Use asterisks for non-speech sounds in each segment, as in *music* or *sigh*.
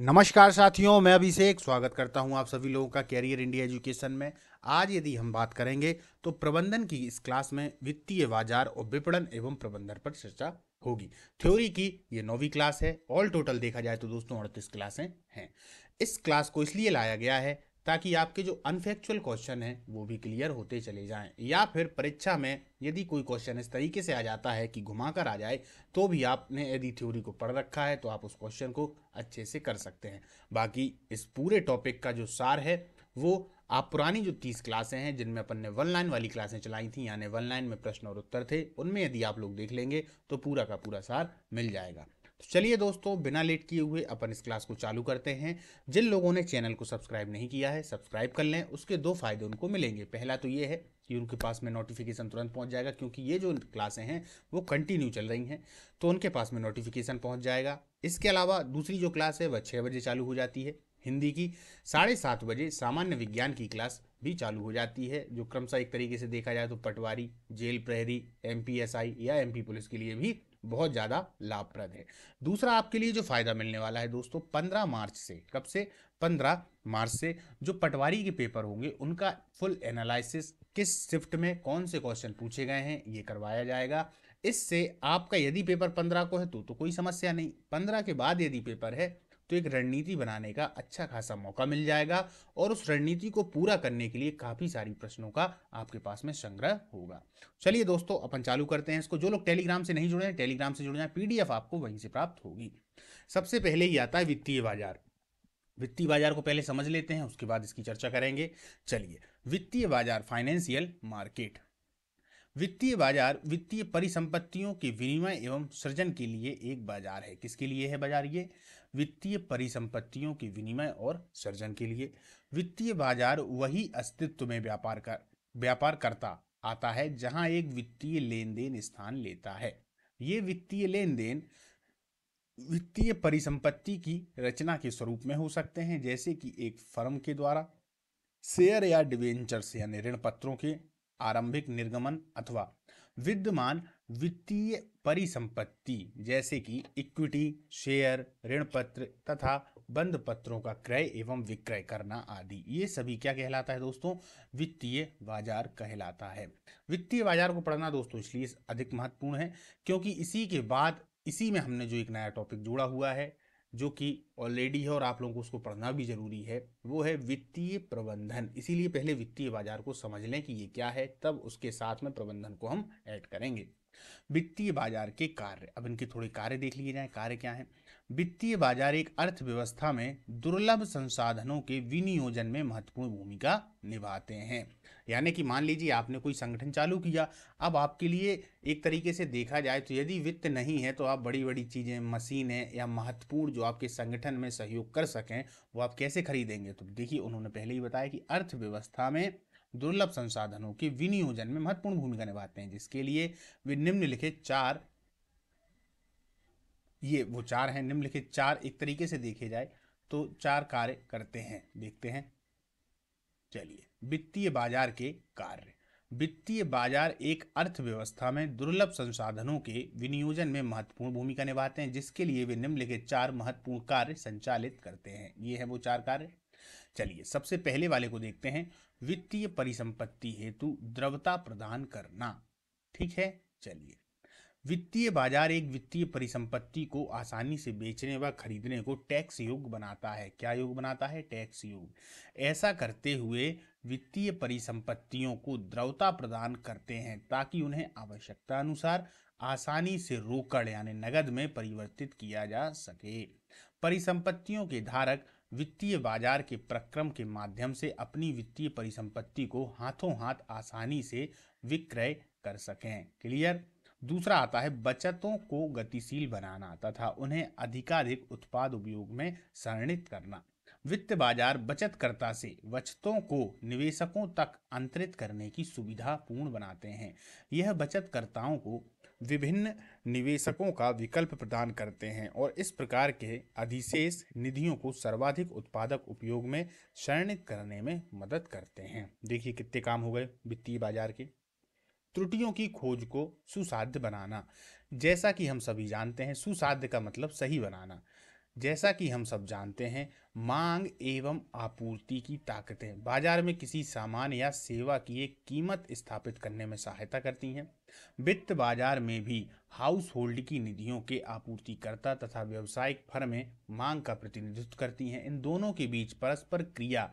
नमस्कार साथियों मैं अभी से एक स्वागत करता हूं आप सभी लोगों का कैरियर इंडिया एजुकेशन में आज यदि हम बात करेंगे तो प्रबंधन की इस क्लास में वित्तीय बाजार और विपणन एवं प्रबंधन पर चर्चा होगी थ्योरी की ये नौवीं क्लास है ऑल टोटल देखा जाए तो दोस्तों अड़तीस क्लासें हैं इस क्लास को इसलिए लाया गया है ताकि आपके जो अनफैक्चुअल क्वेश्चन हैं वो भी क्लियर होते चले जाएं या फिर परीक्षा में यदि कोई क्वेश्चन इस तरीके से आ जाता है कि घुमा कर आ जाए तो भी आपने यदि थ्योरी को पढ़ रखा है तो आप उस क्वेश्चन को अच्छे से कर सकते हैं बाकी इस पूरे टॉपिक का जो सार है वो आप पुरानी जो तीस क्लासें हैं जिनमें अपन ने वन लाइन वाली क्लासें चलाई थी यानी वन लाइन में प्रश्न और उत्तर थे उनमें यदि आप लोग देख लेंगे तो पूरा का पूरा सार मिल जाएगा तो चलिए दोस्तों बिना लेट किए हुए अपन इस क्लास को चालू करते हैं जिन लोगों ने चैनल को सब्सक्राइब नहीं किया है सब्सक्राइब कर लें उसके दो फायदे उनको मिलेंगे पहला तो ये है कि उनके पास में नोटिफिकेशन तुरंत पहुंच जाएगा क्योंकि ये जो क्लासें हैं वो कंटिन्यू चल रही हैं तो उनके पास में नोटिफिकेशन पहुँच जाएगा इसके अलावा दूसरी जो क्लास है वह छः बजे चालू हो जाती है हिंदी की साढ़े सात बजे सामान्य विज्ञान की क्लास भी चालू हो जाती है जो क्रमशः एक तरीके से देखा जाए तो पटवारी जेल प्रहरी एम या एम पुलिस के लिए भी बहुत ज़्यादा लाभप्रद है दूसरा आपके लिए जो फ़ायदा मिलने वाला है दोस्तों पंद्रह मार्च से कब से पंद्रह मार्च से जो पटवारी के पेपर होंगे उनका फुल एनालिसिस किस शिफ्ट में कौन से क्वेश्चन पूछे गए हैं ये करवाया जाएगा इससे आपका यदि पेपर पंद्रह को है तो तो कोई समस्या नहीं पंद्रह के बाद यदि पेपर है तो एक रणनीति बनाने का अच्छा खासा मौका मिल जाएगा और उस रणनीति को पूरा करने के लिए काफ़ी सारी प्रश्नों का आपके पास में संग्रह होगा चलिए दोस्तों अपन चालू करते हैं इसको जो लोग टेलीग्राम से नहीं जुड़े हैं टेलीग्राम से जुड़ जाए पीडीएफ आपको वहीं से प्राप्त होगी सबसे पहले ही आता है वित्तीय बाजार वित्तीय बाजार को पहले समझ लेते हैं उसके बाद इसकी चर्चा करेंगे चलिए वित्तीय बाजार फाइनेंशियल मार्केट वित्तीय बाजार वित्तीय परिसंपत्तियों के विनिमय एवं सृजन के लिए एक बाजार है किसके लिए है बाजार ये वित्तीय परिसंपत्तियों के विनिमय और सर्जन के लिए वित्तीय बाजार वही अस्तित्व में व्यापार कर व्यापार करता आता है जहां एक वित्तीय लेन देन स्थान लेता है ये वित्तीय लेन देन वित्तीय परिसंपत्ति की रचना के स्वरूप में हो सकते हैं जैसे कि एक फर्म के द्वारा शेयर या डिवेंचर्स यानी ऋण पत्रों के आरंभिक निर्गमन अथवा विद्यमान वित्तीय परिसंपत्ति जैसे कि इक्विटी शेयर ऋण पत्र तथा बंद पत्रों का क्रय एवं विक्रय करना आदि ये सभी क्या कहलाता है दोस्तों वित्तीय बाजार कहलाता है वित्तीय बाजार को पढ़ना दोस्तों इसलिए अधिक महत्वपूर्ण है क्योंकि इसी के बाद इसी में हमने जो एक नया टॉपिक जुड़ा हुआ है जो कि ऑलरेडी है और आप लोगों को उसको पढ़ना भी जरूरी है वो है वित्तीय प्रबंधन इसीलिए पहले वित्तीय बाजार को समझ लें कि ये क्या है तब उसके साथ में प्रबंधन को हम ऐड करेंगे वित्तीय बाजार के कार्य अब इनके थोड़े कार्य देख लिए जाए कार्य क्या है वित्तीय बाजार एक अर्थव्यवस्था में दुर्लभ संसाधनों के विनियोजन में महत्वपूर्ण भूमिका निभाते हैं यानी कि मान लीजिए आपने कोई संगठन चालू किया अब आपके लिए एक तरीके से देखा जाए तो यदि वित्त नहीं है तो आप बड़ी बड़ी चीज़ें मशीनें या महत्वपूर्ण जो आपके संगठन में सहयोग कर सकें वो आप कैसे खरीदेंगे तो देखिए उन्होंने पहले ही बताया कि अर्थव्यवस्था में दुर्लभ संसाधनों के विनियोजन में महत्वपूर्ण भूमिका निभाते हैं जिसके लिए वे निम्नलिखित चार ये वो चार हैं निम्नलिखित चार एक तरीके से देखे जाए तो चार कार्य करते हैं देखते हैं चलिए वित्तीय बाजार के कार्य वित्तीय बाजार एक अर्थव्यवस्था में दुर्लभ संसाधनों के विनियोजन में महत्वपूर्ण भूमिका निभाते हैं जिसके लिए वे निम्नलिखित चार महत्वपूर्ण कार्य संचालित करते हैं ये है वो चार कार्य चलिए सबसे पहले वाले को देखते हैं वित्तीय परिसंपत्ति हेतु द्रवता प्रदान करना ठीक है चलिए वित्तीय बाजार एक वित्तीय परिसंपत्ति को आसानी से बेचने व खरीदने को टैक्स योग बनाता है क्या योग बनाता है टैक्स योग ऐसा करते हुए वित्तीय परिसंपत्तियों को द्रवता प्रदान करते हैं ताकि उन्हें आवश्यकता अनुसार आसानी से रोकड़ यानी नगद में परिवर्तित किया जा सके परिसंपत्तियों के धारक वित्तीय बाजार के प्रक्रम के माध्यम से अपनी वित्तीय परिसंपत्ति को हाथों हाथ आसानी से विक्रय कर सकें क्लियर दूसरा आता है बचतों को गतिशील बनाना तथा उन्हें अधिकाधिक उत्पाद उपयोग में सरणित करना वित्त बाजार बचतकर्ता से बचतों को निवेशकों तक अंतरित करने की सुविधा पूर्ण बनाते हैं यह बचतकर्ताओं को विभिन्न निवेशकों का विकल्प प्रदान करते हैं और इस प्रकार के अधिशेष निधियों को सर्वाधिक उत्पादक उपयोग में शरणित करने में मदद करते हैं देखिए कितने काम हो गए वित्तीय बाजार के त्रुटियों की खोज को सुसाध्य बनाना जैसा कि हम सभी जानते हैं सुसाध्य का मतलब सही बनाना जैसा कि हम सब जानते हैं मांग एवं आपूर्ति की ताकतें बाजार में किसी सामान या सेवा की एक कीमत स्थापित करने में सहायता करती हैं वित्त बाजार में भी हाउस होल्ड की निधियों के आपूर्तिकर्ता तथा व्यावसायिक फर्में मांग का प्रतिनिधित्व करती हैं इन दोनों के बीच परस्पर क्रिया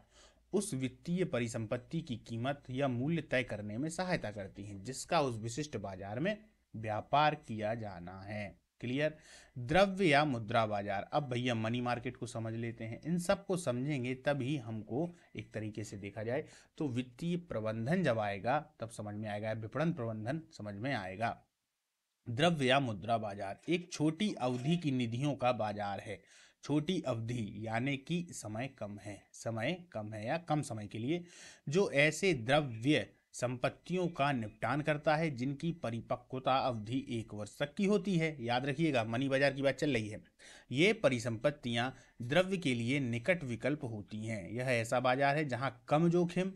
उस वित्तीय परिसंपत्ति की कीमत या मूल्य तय करने में सहायता करती हैं जिसका उस विशिष्ट बाजार में व्यापार किया जाना है क्लियर द्रव्य या मुद्रा बाजार अब भैया मनी मार्केट को समझ लेते हैं इन सब को समझेंगे तब ही हमको एक तरीके से देखा जाए तो वित्तीय प्रबंधन जब आएगा तब समझ में आएगा विपणन प्रबंधन समझ में आएगा द्रव्य या मुद्रा बाजार एक छोटी अवधि की निधियों का बाजार है छोटी अवधि यानी कि समय कम है समय कम है या कम समय के लिए जो ऐसे द्रव्य संपत्तियों का निपटान करता है जिनकी परिपक्वता अवधि एक वर्ष तक की होती है याद रखिएगा मनी बाजार की बात चल रही है ये परिसंपत्तियां द्रव्य के लिए निकट विकल्प होती हैं यह ऐसा बाजार है जहां कम जोखिम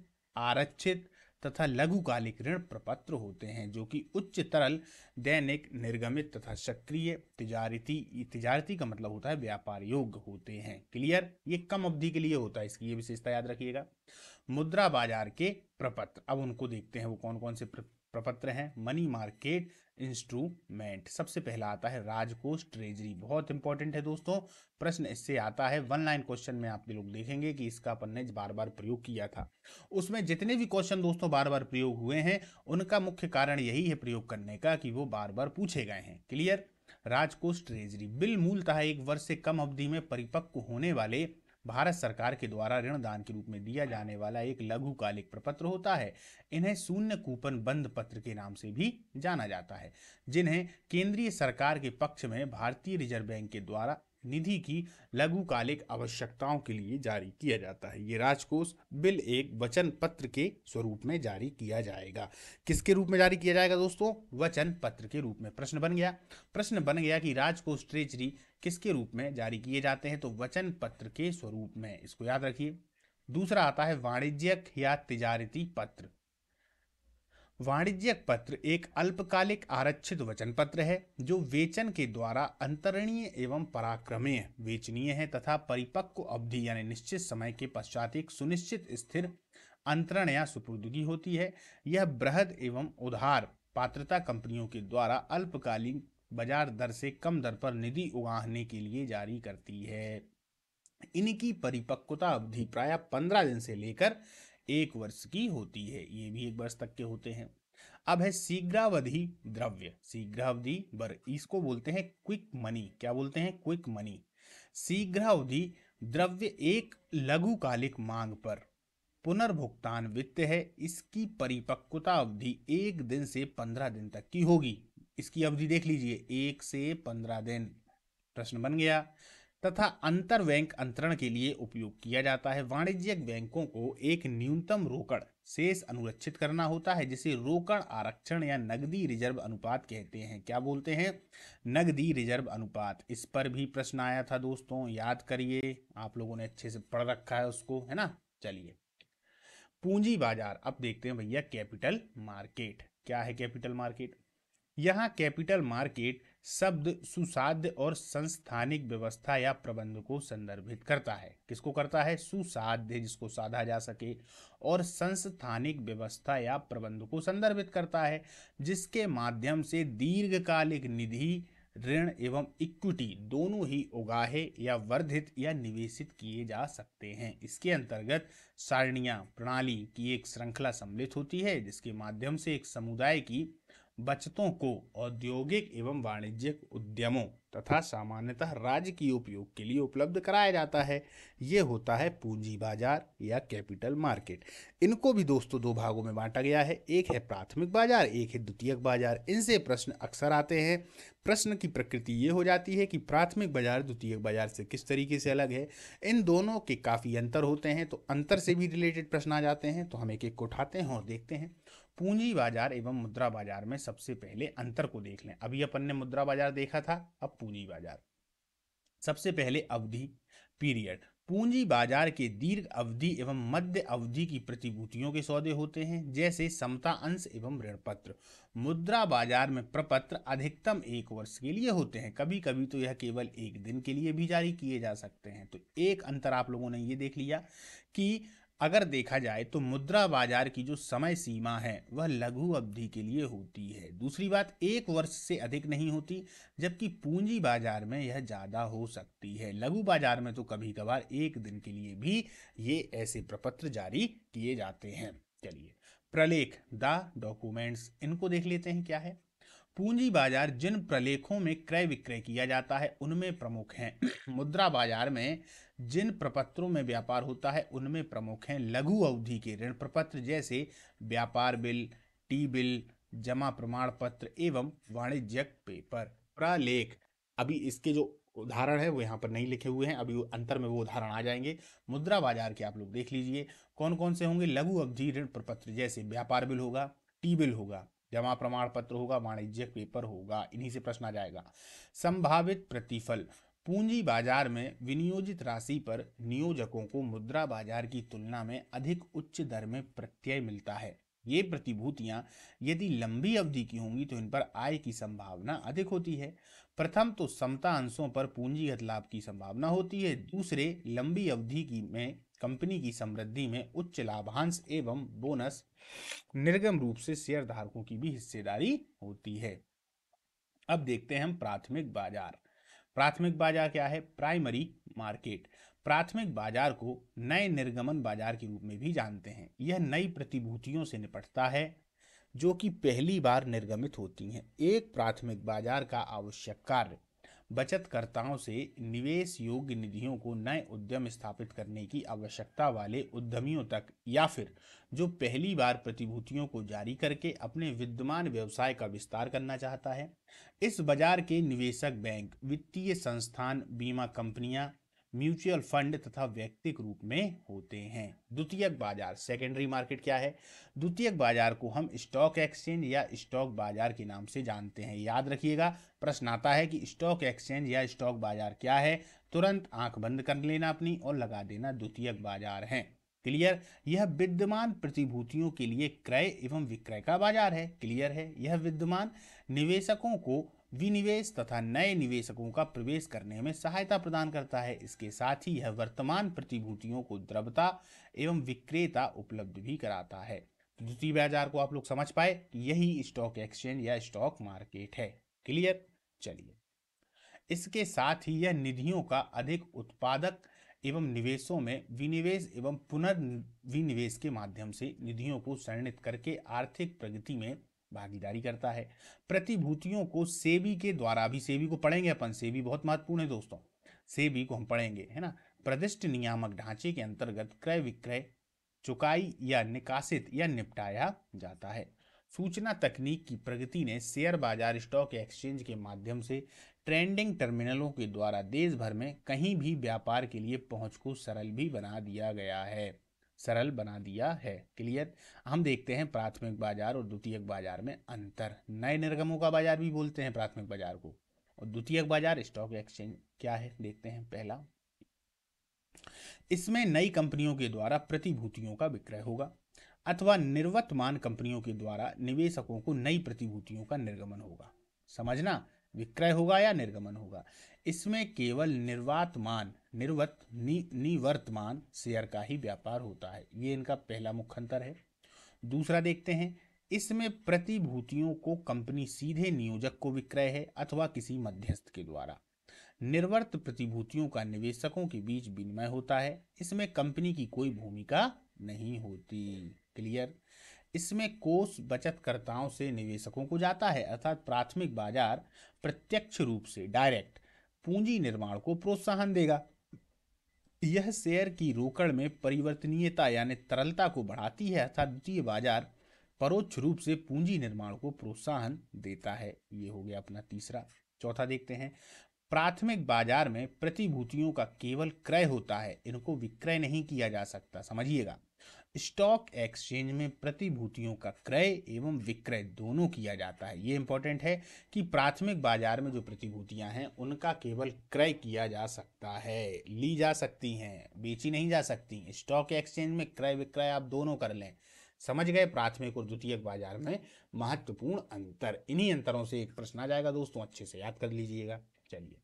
आरक्षित तथा लघुकालिक ऋण प्रपत्र होते हैं जो कि उच्च तरल दैनिक निर्गमित तथा सक्रिय तिजारती तिजारती का मतलब होता है व्यापार योग्य होते हैं क्लियर ये कम अवधि के लिए होता है इसकी ये विशेषता याद रखिएगा मुद्रा बाजार के प्रपत्र अब उनको देखते हैं वो कौन कौन से प्रपत्र हैं मनी मार्केट इंस्ट्रूमेंट सबसे पहला आता है राजकोष ट्रेजरी बहुत इंपॉर्टेंट है दोस्तों प्रश्न इससे आता है वन लाइन क्वेश्चन में आप लोग देखेंगे कि इसका अपन ने बार बार प्रयोग किया था उसमें जितने भी क्वेश्चन दोस्तों बार बार प्रयोग हुए हैं उनका मुख्य कारण यही है प्रयोग करने का कि वो बार बार पूछे गए हैं क्लियर राजकोष ट्रेजरी बिल मूलतः एक वर्ष से कम अवधि में परिपक्व होने वाले भारत सरकार के द्वारा ऋण दान के रूप में दिया जाने वाला एक लघुकालिक प्रपत्र होता है इन्हें शून्य कूपन बंद पत्र के नाम से भी जाना जाता है जिन्हें केंद्रीय सरकार के पक्ष में भारतीय रिजर्व बैंक के द्वारा निधि की लघुकालिक आवश्यकताओं के लिए जारी किया जाता है ये राजकोष बिल एक वचन पत्र के स्वरूप में जारी किया जाएगा किसके रूप में जारी किया जाएगा दोस्तों वचन पत्र के रूप में प्रश्न बन गया प्रश्न बन गया कि राजकोष ट्रेजरी किसके रूप में जारी किए जाते हैं तो वचन पत्र के स्वरूप में इसको याद रखिए दूसरा आता है वाणिज्यक या तिजारती पत्र वाणिज्यक पत्र एक अल्पकालिक आरक्षित वचन पत्र है जो वेचन के द्वारा अंतरणीय एवं पराक्रमीय वेचनीय है तथा परिपक्व अवधि यानी निश्चित समय के पश्चात एक सुनिश्चित स्थिर अंतरण या सुपुर्दगी होती है यह बृहद एवं उधार पात्रता कंपनियों के द्वारा अल्पकालीन बाजार दर से कम दर पर निधि उगाहने के लिए जारी करती है इनकी परिपक्वता अवधि प्रायः पंद्रह दिन से लेकर एक वर्ष की होती है ये भी एक वर्ष तक के होते हैं अब है शीघ्रावधि द्रव्य शीघ्रावधि बर इसको बोलते हैं क्विक मनी क्या बोलते हैं क्विक मनी शीघ्रावधि द्रव्य एक लघुकालिक मांग पर पुनर्भुगतान वित्त है इसकी परिपक्वता अवधि एक दिन से पंद्रह दिन तक की होगी इसकी अवधि देख लीजिए एक से पंद्रह दिन प्रश्न बन गया तथा अंतर बैंक अंतरण के लिए उपयोग किया जाता है वाणिज्यिक बैंकों को एक न्यूनतम रोकड़ शेष अनुरक्षित करना होता है जिसे रोकड़ आरक्षण या नगदी रिजर्व अनुपात कहते हैं क्या बोलते हैं नगदी रिजर्व अनुपात इस पर भी प्रश्न आया था दोस्तों याद करिए आप लोगों ने अच्छे से पढ़ रखा है उसको है ना चलिए पूंजी बाजार अब देखते हैं भैया कैपिटल मार्केट क्या है कैपिटल मार्केट यहाँ कैपिटल मार्केट शब्द सुसाध्य और संस्थानिक व्यवस्था या प्रबंध को संदर्भित करता है किसको करता है सुसाध्य जिसको साधा जा सके और संस्थानिक व्यवस्था या प्रबंध को संदर्भित करता है जिसके माध्यम से दीर्घकालिक निधि ऋण एवं इक्विटी दोनों ही उगाहे या वर्धित या निवेशित किए जा सकते हैं इसके अंतर्गत सारणिया प्रणाली की एक श्रृंखला सम्मिलित होती है जिसके माध्यम से एक समुदाय की बचतों को औद्योगिक एवं वाणिज्यिक उद्यमों तथा सामान्यतः राज्य की उपयोग के लिए उपलब्ध कराया जाता है ये होता है पूंजी बाजार या कैपिटल मार्केट इनको भी दोस्तों दो भागों में बांटा गया है एक है प्राथमिक बाजार एक है द्वितीयक बाजार इनसे प्रश्न अक्सर आते हैं प्रश्न की प्रकृति ये हो जाती है कि प्राथमिक बाजार द्वितीयक बाजार से किस तरीके से अलग है इन दोनों के काफ़ी अंतर होते हैं तो अंतर से भी रिलेटेड प्रश्न आ जाते हैं तो हम एक एक को उठाते हैं और देखते हैं पूंजी बाजार एवं मुद्रा बाजार में सबसे पहले अंतर को देख लें अभी अपन ने मुद्रा बाजार देखा था अब पूंजी बाजार सबसे पहले अवधि पीरियड पूंजी बाजार के दीर्घ अवधि एवं मध्य अवधि की प्रतिभूतियों के सौदे होते हैं जैसे समता अंश एवं ऋण पत्र मुद्रा बाजार में प्रपत्र अधिकतम एक वर्ष के लिए होते हैं कभी कभी तो यह केवल एक दिन के लिए भी जारी किए जा सकते हैं तो एक अंतर आप लोगों ने ये देख लिया कि अगर देखा जाए तो मुद्रा बाजार की जो समय सीमा है वह लघु अवधि के लिए होती है दूसरी बात एक वर्ष से अधिक नहीं होती जबकि पूंजी बाजार में यह ज़्यादा हो सकती है लघु बाजार में तो कभी कभार एक दिन के लिए भी ये ऐसे प्रपत्र जारी किए जाते हैं चलिए प्रलेख द डॉक्यूमेंट्स इनको देख लेते हैं क्या है पूंजी बाजार जिन प्रलेखों में क्रय विक्रय किया जाता है उनमें प्रमुख हैं *clears throat* मुद्रा बाजार में जिन प्रपत्रों में व्यापार होता है उनमें प्रमुख हैं लघु अवधि के ऋण प्रपत्र जैसे व्यापार बिल टी बिल जमा प्रमाण पत्र एवं वाणिज्यक पेपर प्रलेख अभी इसके जो उदाहरण है वो यहाँ पर नहीं लिखे हुए हैं अभी अंतर में वो उदाहरण आ जाएंगे मुद्रा बाजार के आप लोग देख लीजिए कौन कौन से होंगे लघु अवधि ऋण प्रपत्र जैसे व्यापार बिल होगा टी बिल होगा जमा प्रमाण पत्र होगा वाणिज्यिक पेपर होगा इन्हीं से प्रश्न आ जाएगा संभावित प्रतिफल पूंजी बाजार में विनियोजित राशि पर नियोजकों को मुद्रा बाजार की तुलना में अधिक उच्च दर में प्रत्यय मिलता है ये प्रतिभूतियां यदि लंबी अवधि की होंगी तो इन पर आय की संभावना अधिक होती है प्रथम तो समता अंशों पर पूंजीगत लाभ की संभावना होती है दूसरे लंबी अवधि की में कंपनी की समृद्धि में उच्च लाभांश एवं बोनस निर्गम रूप से शेयरधारकों की भी हिस्सेदारी होती है अब देखते हैं हम प्राथमिक बाजार प्राथमिक बाजार क्या है प्राइमरी मार्केट प्राथमिक बाजार को नए निर्गमन बाजार के रूप में भी जानते हैं यह नई प्रतिभूतियों से निपटता है जो कि पहली बार निर्गमित होती हैं एक प्राथमिक बाजार का आवश्यक कार्य बचतकर्ताओं से निवेश योग्य निधियों को नए उद्यम स्थापित करने की आवश्यकता वाले उद्यमियों तक या फिर जो पहली बार प्रतिभूतियों को जारी करके अपने विद्यमान व्यवसाय का विस्तार करना चाहता है इस बाजार के निवेशक बैंक वित्तीय संस्थान बीमा कंपनियां म्यूचुअल फंड तथा व्यक्तिक रूप में होते हैं द्वितीयक बाजार सेकेंडरी मार्केट क्या है द्वितीयक बाजार को हम स्टॉक एक्सचेंज या स्टॉक बाजार के नाम से जानते हैं याद रखिएगा प्रश्न आता है कि स्टॉक एक्सचेंज या स्टॉक बाजार क्या है तुरंत आंख बंद कर लेना अपनी और लगा देना द्वितीयक बाजार है क्लियर यह विद्यमान प्रतिभूतियों के लिए क्रय एवं विक्रय का बाजार है क्लियर है यह विद्यमान निवेशकों को विनिवेश तथा नए निवेशकों का प्रवेश करने में सहायता प्रदान करता है इसके साथ ही यह वर्तमान प्रतिभूतियों को द्रवता एवं विक्रेता उपलब्ध भी कराता है तो द्वितीय बाजार को आप लोग समझ पाए यही स्टॉक एक्सचेंज या स्टॉक मार्केट है क्लियर चलिए इसके साथ ही यह निधियों का अधिक उत्पादक एवं निवेशों में विनिवेश एवं पुनर्विनिवेश के माध्यम से निधियों को संगठित करके आर्थिक प्रगति में भागीदारी करता है प्रतिभूतियों को सेबी के द्वारा अभी सेबी को पढ़ेंगे अपन सेबी बहुत महत्वपूर्ण है दोस्तों सेबी को हम पढ़ेंगे है ना प्रदिष्ट नियामक ढांचे के अंतर्गत क्रय विक्रय चुकाई या निकासित या निपटाया जाता है सूचना तकनीक की प्रगति ने शेयर बाजार स्टॉक एक्सचेंज के माध्यम से ट्रेंडिंग टर्मिनलों के द्वारा देश भर में कहीं भी व्यापार के लिए पहुंच को सरल भी बना दिया गया है सरल बना दिया है क्लियर हम देखते हैं प्राथमिक बाजार और द्वितीयक बाजार में अंतर नए निर्गमों का बाजार भी बोलते हैं प्राथमिक बाजार को और द्वितीयक बाजार स्टॉक एक्सचेंज क्या है देखते हैं पहला इसमें नई कंपनियों के द्वारा प्रतिभूतियों का विक्रय होगा अथवा निर्वतमान कंपनियों के द्वारा निवेशकों को नई प्रतिभूतियों का निर्गमन होगा समझना विक्रय होगा या निर्गमन होगा इसमें केवल निर्वातमान निर्वत नि, निवर्तमान शेयर का ही व्यापार होता है ये इनका पहला मुख्य अंतर है दूसरा देखते हैं इसमें प्रतिभूतियों को कंपनी सीधे नियोजक को विक्रय है अथवा किसी मध्यस्थ के द्वारा निर्वर्त प्रतिभूतियों का निवेशकों के बीच विनिमय होता है इसमें कंपनी की कोई भूमिका नहीं होती क्लियर इसमें कोष बचतकर्ताओं से निवेशकों को जाता है अर्थात प्राथमिक बाजार प्रत्यक्ष रूप से डायरेक्ट पूंजी निर्माण को प्रोत्साहन देगा यह शेयर की रोकड़ में परिवर्तनीयता यानी तरलता को बढ़ाती है अर्थात द्वितीय बाजार परोक्ष रूप से पूंजी निर्माण को प्रोत्साहन देता है ये हो गया अपना तीसरा चौथा देखते हैं प्राथमिक बाजार में प्रतिभूतियों का केवल क्रय होता है इनको विक्रय नहीं किया जा सकता समझिएगा स्टॉक एक्सचेंज में प्रतिभूतियों का क्रय एवं विक्रय दोनों किया जाता है ये इंपॉर्टेंट है कि प्राथमिक बाजार में जो प्रतिभूतियां हैं उनका केवल क्रय किया जा सकता है ली जा सकती हैं बेची नहीं जा सकती स्टॉक एक्सचेंज में क्रय विक्रय आप दोनों कर लें समझ गए प्राथमिक और द्वितीयक बाजार में महत्वपूर्ण अंतर इन्हीं अंतरों से एक प्रश्न आ जाएगा दोस्तों अच्छे से याद कर लीजिएगा चलिए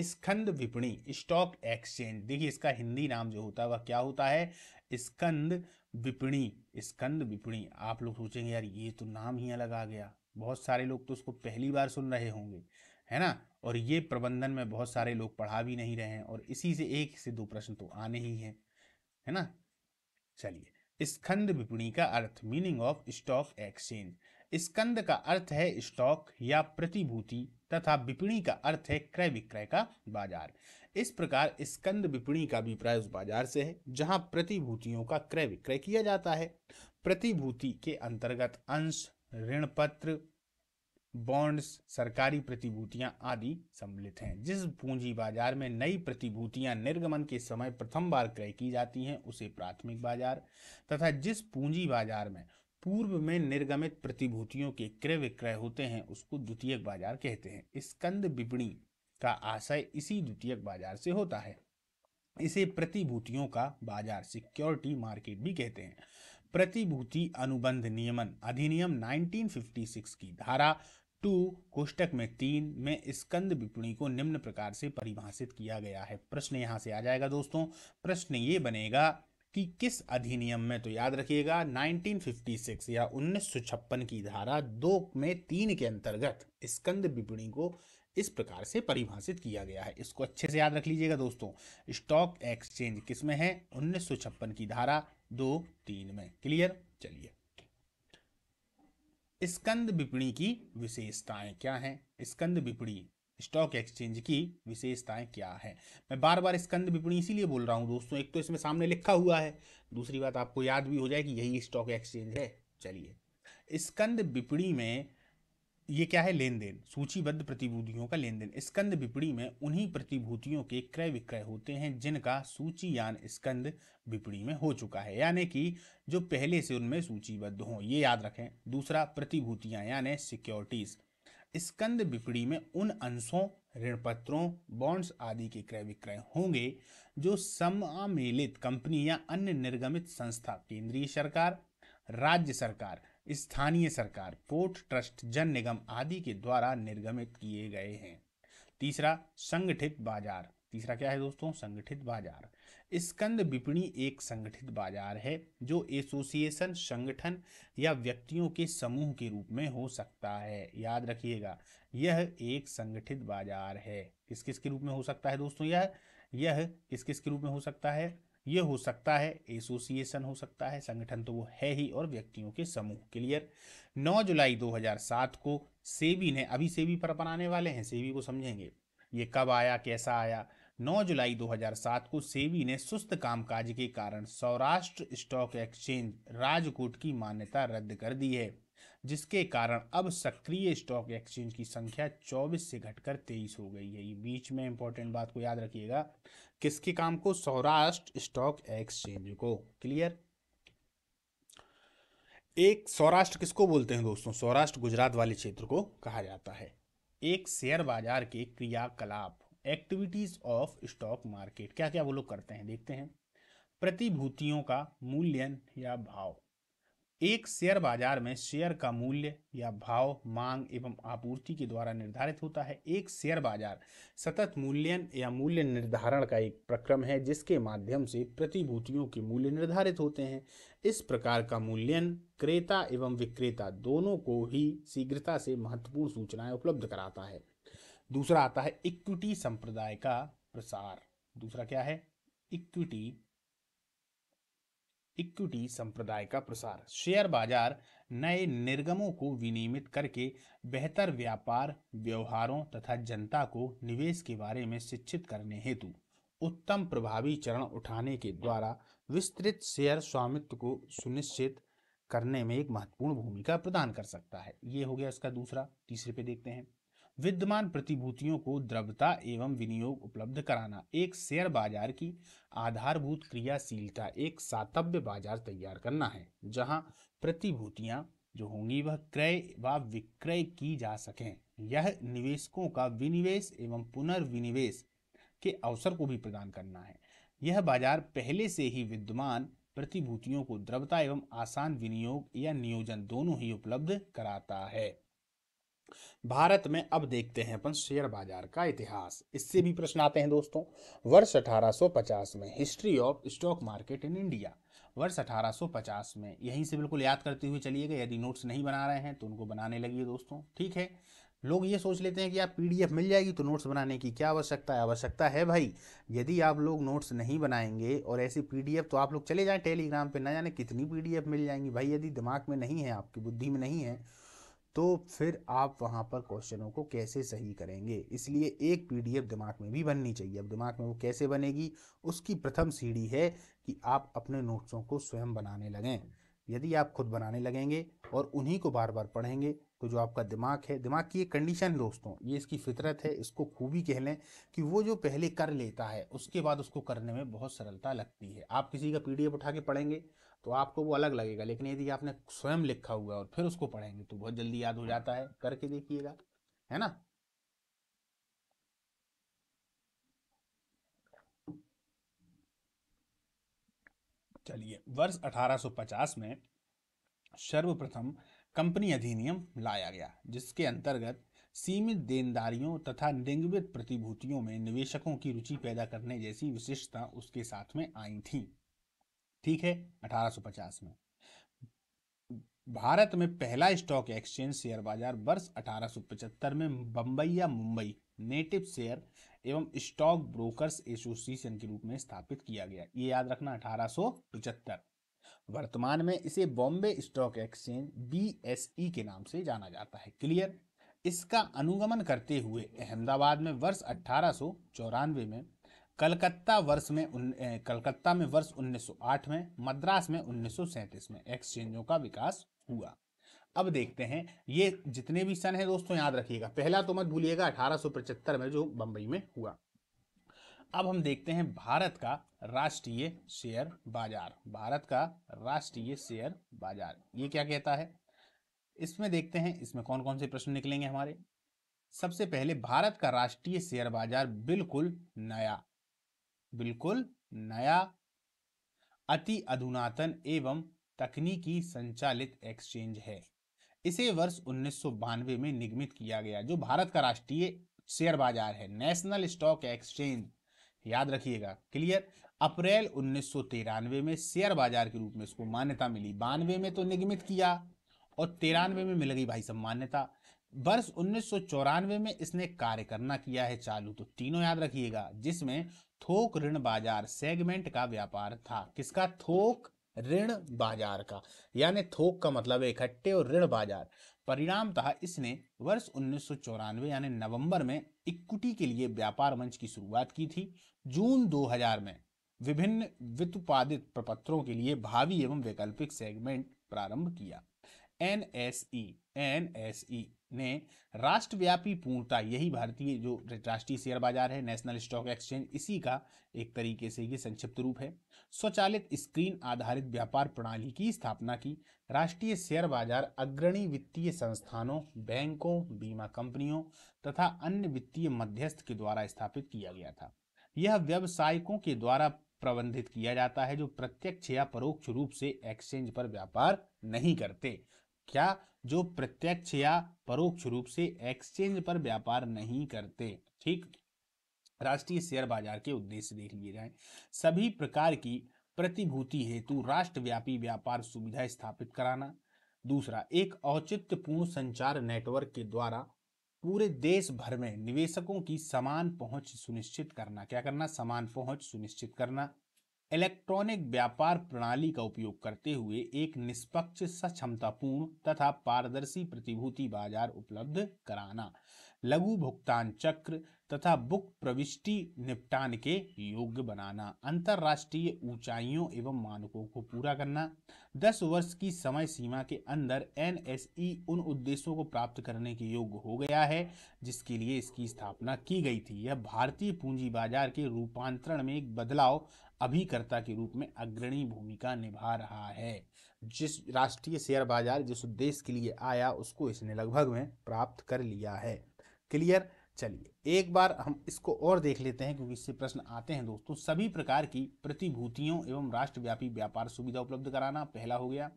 स्कंद विपणी स्टॉक एक्सचेंज देखिए इसका हिंदी नाम जो होता है वह क्या होता है स्कंद विपणी स्कंद विपणी आप लोग सोचेंगे यार ये तो नाम ही अलग आ गया बहुत सारे लोग तो उसको पहली बार सुन रहे होंगे है ना और ये प्रबंधन में बहुत सारे लोग पढ़ा भी नहीं रहे हैं और इसी से एक से दो प्रश्न तो आने ही हैं है ना चलिए स्कंद विपणी का अर्थ मीनिंग ऑफ स्टॉक एक्सचेंज स्कंद का अर्थ है स्टॉक या प्रतिभूति तथा विपणी का अर्थ है क्रय विक्रय का बाजार इस प्रकार स्कंद विपणी का अभिप्राय उस बाजार से है जहां प्रतिभूतियों का क्रय विक्रय किया जाता है प्रतिभूति के अंतर्गत अंश ऋण पत्र बॉन्ड्स सरकारी प्रतिभूतियां आदि सम्मिलित हैं जिस पूंजी बाजार में नई प्रतिभूतियां निर्गमन के समय प्रथम बार क्रय की जाती हैं उसे प्राथमिक बाजार तथा जिस पूंजी बाजार में पूर्व में निर्गमित प्रतिभूतियों के क्रय विक्रय होते हैं उसको द्वितीयक बाजार कहते हैं स्कंद विपणी का आशय इसी द्वितीयक बाजार से होता है इसे प्रतिभूतियों का बाजार सिक्योरिटी मार्केट भी कहते हैं प्रतिभूति अनुबंध नियमन अधिनियम 1956 की धारा टू कोष्टक में तीन में स्कंद विपणी को निम्न प्रकार से परिभाषित किया गया है प्रश्न यहां से आ जाएगा दोस्तों प्रश्न ये बनेगा कि किस अधिनियम में तो याद रखिएगा 1956 या उन्नीस की धारा दो में तीन के अंतर्गत स्कंद विपणी को इस प्रकार से परिभाषित किया गया है इसको अच्छे से याद रख लीजिएगा दोस्तों स्टॉक एक्सचेंज किस में है उन्नीस की धारा दो तीन में क्लियर चलिए स्कंद विपणी की विशेषताएं क्या हैं स्कंद विपणी स्टॉक एक्सचेंज की विशेषताएं क्या है मैं बार बार स्कंद विपणी इसीलिए बोल रहा हूँ दोस्तों एक तो इसमें सामने लिखा हुआ है दूसरी बात आपको याद भी हो जाए कि यही स्टॉक एक्सचेंज है चलिए स्कंद विपणी में ये क्या है लेन देन सूचीबद्ध प्रतिभूतियों का लेन देन स्कंद विपणी में उन्हीं प्रतिभूतियों के क्रय विक्रय होते हैं जिनका सूची यान स्कंद विपणी में हो चुका है यानी कि जो पहले से उनमें सूचीबद्ध हों ये याद रखें दूसरा प्रतिभूतियां यानी सिक्योरिटीज़ स्कंद विपणी में उन अंशों ऋण पत्रों बॉन्ड्स आदि के क्रय विक्रय होंगे जो समामेलित कंपनी या अन्य निर्गमित संस्था केंद्रीय सरकार राज्य सरकार स्थानीय सरकार पोर्ट ट्रस्ट जन निगम आदि के द्वारा निर्गमित किए गए हैं तीसरा संगठित बाजार तीसरा क्या है दोस्तों संगठित बाजार स्कंद विपणी एक संगठित बाजार है जो एसोसिएशन संगठन या व्यक्तियों के समूह के रूप में हो सकता है याद रखिएगा यह एक संगठित बाजार है किस किस के रूप में हो सकता है दोस्तों यह यह किस किस के रूप में हो सकता है यह हो सकता है एसोसिएशन हो सकता है संगठन तो वो है ही और व्यक्तियों के समूह क्लियर 9 जुलाई 2007 को सेबी ने अभी सेबी पर अपनाने वाले हैं सेबी को समझेंगे ये कब आया कैसा आया 9 जुलाई 2007 को सेबी ने सुस्त कामकाज के कारण सौराष्ट्र स्टॉक एक्सचेंज राजकोट की मान्यता रद्द कर दी है जिसके कारण अब सक्रिय स्टॉक एक्सचेंज की संख्या 24 से घटकर 23 हो गई है ये बीच में इंपॉर्टेंट बात को याद रखिएगा किसके काम को सौराष्ट्र स्टॉक एक्सचेंज को क्लियर एक सौराष्ट्र किसको बोलते हैं दोस्तों सौराष्ट्र गुजरात वाले क्षेत्र को कहा जाता है एक शेयर बाजार के क्रियाकलाप एक्टिविटीज ऑफ स्टॉक मार्केट क्या क्या वो लोग करते हैं देखते हैं प्रतिभूतियों का मूल्यन या भाव एक शेयर बाजार में शेयर का मूल्य या भाव मांग एवं आपूर्ति के द्वारा निर्धारित होता है एक शेयर बाजार सतत मूल्यन या मूल्य निर्धारण का एक प्रक्रम है जिसके माध्यम से प्रतिभूतियों के मूल्य निर्धारित होते हैं इस प्रकार का मूल्यन क्रेता एवं विक्रेता दोनों को ही शीघ्रता से महत्वपूर्ण सूचनाएं उपलब्ध कराता है दूसरा आता है इक्विटी संप्रदाय का प्रसार दूसरा क्या है इक्विटी इक्विटी संप्रदाय का प्रसार शेयर बाजार नए निर्गमों को विनियमित करके बेहतर व्यापार व्यवहारों तथा जनता को निवेश के बारे में शिक्षित करने हेतु उत्तम प्रभावी चरण उठाने के द्वारा विस्तृत शेयर स्वामित्व को सुनिश्चित करने में एक महत्वपूर्ण भूमिका प्रदान कर सकता है ये हो गया इसका दूसरा तीसरे पे देखते हैं विद्यमान प्रतिभूतियों को द्रव्यता एवं विनियोग उपलब्ध कराना एक शेयर बाजार की आधारभूत क्रियाशीलता एक सातव्य बाजार तैयार करना है जहां प्रतिभूतियां जो होंगी वह क्रय व विक्रय की जा सकें यह निवेशकों का विनिवेश एवं पुनर्विनिवेश के अवसर को भी प्रदान करना है यह बाजार पहले से ही विद्यमान प्रतिभूतियों को द्रवता एवं आसान विनियोग या नियोजन दोनों ही उपलब्ध कराता है भारत में अब देखते हैं अपन शेयर बाजार का इतिहास इससे भी प्रश्न आते हैं दोस्तों वर्ष 1850 में history of stock market in India वर्ष 1850 में यहीं से बिल्कुल याद करते हुए चलिएगा यदि नोट्स नहीं बना रहे हैं तो उनको बनाने लगिए दोस्तों ठीक है लोग ये सोच लेते हैं कि आप पीडीएफ मिल जाएगी तो नोट्स बनाने की क्या आवश्यकता है आवश्यकता है भाई यदि आप लोग नोट्स नहीं बनाएंगे और ऐसी पीडीएफ तो आप लोग चले जाएं टेलीग्राम पे ना जाने कितनी पीडीएफ मिल जाएंगी भाई यदि दिमाग में नहीं है आपकी बुद्धि में नहीं है तो फिर आप वहाँ पर क्वेश्चनों को कैसे सही करेंगे इसलिए एक पीडीएफ दिमाग में भी बननी चाहिए अब दिमाग में वो कैसे बनेगी उसकी प्रथम सीढ़ी है कि आप अपने नोट्सों को स्वयं बनाने लगें यदि आप खुद बनाने लगेंगे और उन्हीं को बार बार पढ़ेंगे तो जो आपका दिमाग है दिमाग की एक कंडीशन दोस्तों ये इसकी फितरत है इसको खूबी कह लें कि वो जो पहले कर लेता है उसके बाद उसको करने में बहुत सरलता लगती है आप किसी का पीडीएफ उठा के पढ़ेंगे तो आपको वो अलग लगेगा लेकिन यदि आपने स्वयं लिखा हुआ और फिर उसको पढ़ेंगे तो बहुत जल्दी याद हो जाता है करके देखिएगा है ना चलिए वर्ष 1850 में सर्वप्रथम कंपनी अधिनियम लाया गया जिसके अंतर्गत सीमित देनदारियों तथा निगमित प्रतिभूतियों में निवेशकों की रुचि पैदा करने जैसी विशिष्टता उसके साथ में आई थी ठीक है 1850 में भारत में पहला स्टॉक एक्सचेंज शेयर बाजार वर्ष 1875 में बंबई या मुंबई नेटिव शेयर एवं स्टॉक ब्रोकर्स एसोसिएशन के रूप में स्थापित किया गया ये याद रखना अठारह वर्तमान में इसे बॉम्बे स्टॉक एक्सचेंज बी के नाम से जाना जाता है क्लियर इसका अनुगमन करते हुए अहमदाबाद में वर्ष अठारह में कलकत्ता वर्ष में उन, ए, कलकत्ता में वर्ष 1908 में मद्रास में उन्नीस में एक्सचेंजों का विकास हुआ अब देखते हैं ये जितने भी सन है दोस्तों याद रखिएगा पहला तो मत भूलिएगा अठारह में जो बंबई में हुआ अब हम देखते हैं भारत का राष्ट्रीय शेयर बाजार भारत का राष्ट्रीय शेयर बाजार ये क्या कहता है इसमें देखते हैं इसमें कौन कौन से प्रश्न निकलेंगे हमारे सबसे पहले भारत का राष्ट्रीय शेयर बाजार बिल्कुल नया बिल्कुल नया अति अधुनातन एवं तकनीकी संचालित एक्सचेंज है इसे वर्ष उन्नीस में निगमित किया गया जो भारत का राष्ट्रीय शेयर बाजार है नेशनल स्टॉक एक्सचेंज याद रखिएगा क्लियर अप्रैल उन्नीस में शेयर बाजार के रूप में इसको मान्यता मिली बानवे में तो निगमित किया और तिरानवे में मिल गई भाई सब मान्यता वर्ष उन्नीस में इसने कार्य करना किया है चालू तो तीनों याद रखिएगा जिसमें थोक ऋण बाजार सेगमेंट का व्यापार था किसका थोक ऋण बाजार का यानी थोक का मतलब इकट्ठे और ऋण बाजार परिणामतः इसने वर्ष उन्नीस यानी नवंबर में इक्विटी के लिए व्यापार मंच की शुरुआत की थी जून 2000 में विभिन्न वित्तपादित प्रपत्रों के लिए भावी एवं वैकल्पिक सेगमेंट प्रारंभ किया N S E N S E ने राष्ट्रव्यापी पूर्णता यही भारतीय जो राष्ट्रीय शेयर बाजार है नेशनल स्टॉक एक्सचेंज इसी का एक तरीके से ये संक्षिप्त रूप है स्वचालित स्क्रीन आधारित व्यापार प्रणाली की स्थापना की राष्ट्रीय शेयर बाजार अग्रणी वित्तीय संस्थानों बैंकों बीमा कंपनियों तथा अन्य वित्तीय मध्यस्थ के द्वारा स्थापित किया गया था यह व्यवसायिकों के द्वारा प्रबंधित किया जाता है जो प्रत्यक्ष या परोक्ष रूप से एक्सचेंज पर व्यापार नहीं करते क्या जो प्रत्यक्ष या परोक्ष रूप से एक्सचेंज पर व्यापार नहीं करते ठीक राष्ट्रीय शेयर बाजार के उद्देश्य देख लिए जाए सभी प्रकार की प्रतिभूति हेतु राष्ट्रव्यापी व्यापार सुविधा स्थापित कराना दूसरा एक औचित्यपूर्ण संचार नेटवर्क के द्वारा पूरे देश भर में निवेशकों की समान पहुंच सुनिश्चित करना क्या करना समान पहुंच सुनिश्चित करना इलेक्ट्रॉनिक व्यापार प्रणाली का उपयोग करते हुए एक निष्पक्ष सक्षमतापूर्ण तथा पारदर्शी प्रतिभूति बाजार उपलब्ध कराना लघु भुगतान चक्र तथा बुक प्रविष्टि निपटान के योग्य बनाना अंतरराष्ट्रीय ऊंचाइयों एवं मानकों को पूरा करना 10 वर्ष की समय सीमा के अंदर एन उन उद्देश्यों को प्राप्त करने के योग्य हो गया है जिसके लिए इसकी स्थापना की गई थी यह भारतीय पूंजी बाजार के रूपांतरण में एक बदलाव अभिकर्ता के रूप में अग्रणी भूमिका निभा रहा है जिस राष्ट्रीय शेयर बाजार जिस उद्देश्य के लिए आया उसको इसने लगभग में प्राप्त कर लिया है क्लियर चलिए एक बार हम इसको और देख लेते हैं क्योंकि इससे प्रश्न आते हैं दोस्तों सभी प्रकार की प्रतिभूतियों एवं राष्ट्रव्यापी व्यापार सुविधा उपलब्ध कराना पहला हो गया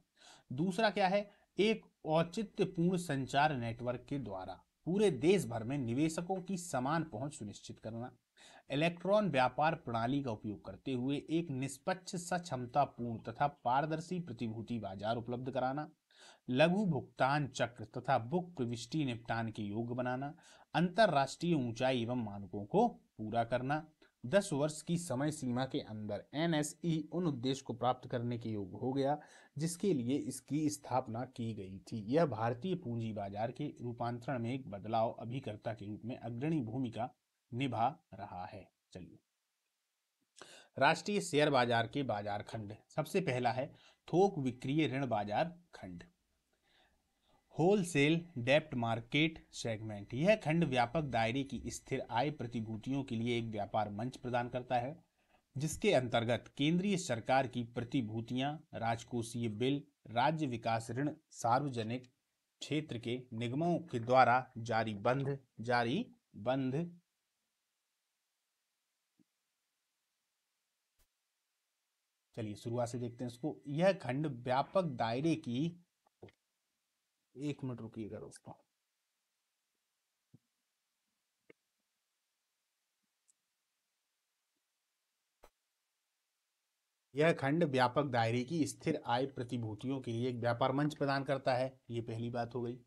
दूसरा क्या है एक औचित्यपूर्ण संचार नेटवर्क के द्वारा पूरे देश भर में निवेशकों की समान पहुंच सुनिश्चित करना इलेक्ट्रॉन व्यापार प्रणाली का उपयोग करते हुए एक निष्पक्ष सक्षमतापूर्ण तथा पारदर्शी प्रतिभूति बाजार उपलब्ध कराना लघु भुगतान चक्र तथा बुक प्रविष्टि निपटान के योग बनाना अंतरराष्ट्रीय ऊंचाई एवं मानकों को पूरा करना दस वर्ष की समय सीमा के अंदर ई e उन उद्देश्य को प्राप्त करने के योग्य हो गया जिसके लिए इसकी स्थापना की गई थी यह भारतीय पूंजी बाजार के रूपांतरण में एक बदलाव अभिकर्ता के रूप में अग्रणी भूमिका निभा रहा है चलिए राष्ट्रीय शेयर बाजार के बाजार खंड सबसे पहला है थोक विक्रिय ऋण बाजार खंड होलसेल डेप्ट मार्केट सेगमेंट यह खंड व्यापक दायरे की स्थिर आय प्रतिभूतियों के लिए एक व्यापार मंच प्रदान करता है जिसके अंतर्गत केंद्रीय सरकार की प्रतिभूतियां राजकोषीय बिल राज्य विकास ऋण सार्वजनिक क्षेत्र के निगमों के द्वारा जारी बंध जारी बंध चलिए शुरुआत से देखते हैं इसको यह खंड व्यापक दायरे की एक मिनट रुकिएगा दोस्तों यह खंड व्यापक दायरे की स्थिर आय प्रतिभूतियों के लिए एक व्यापार मंच प्रदान करता है ये पहली बात हो गई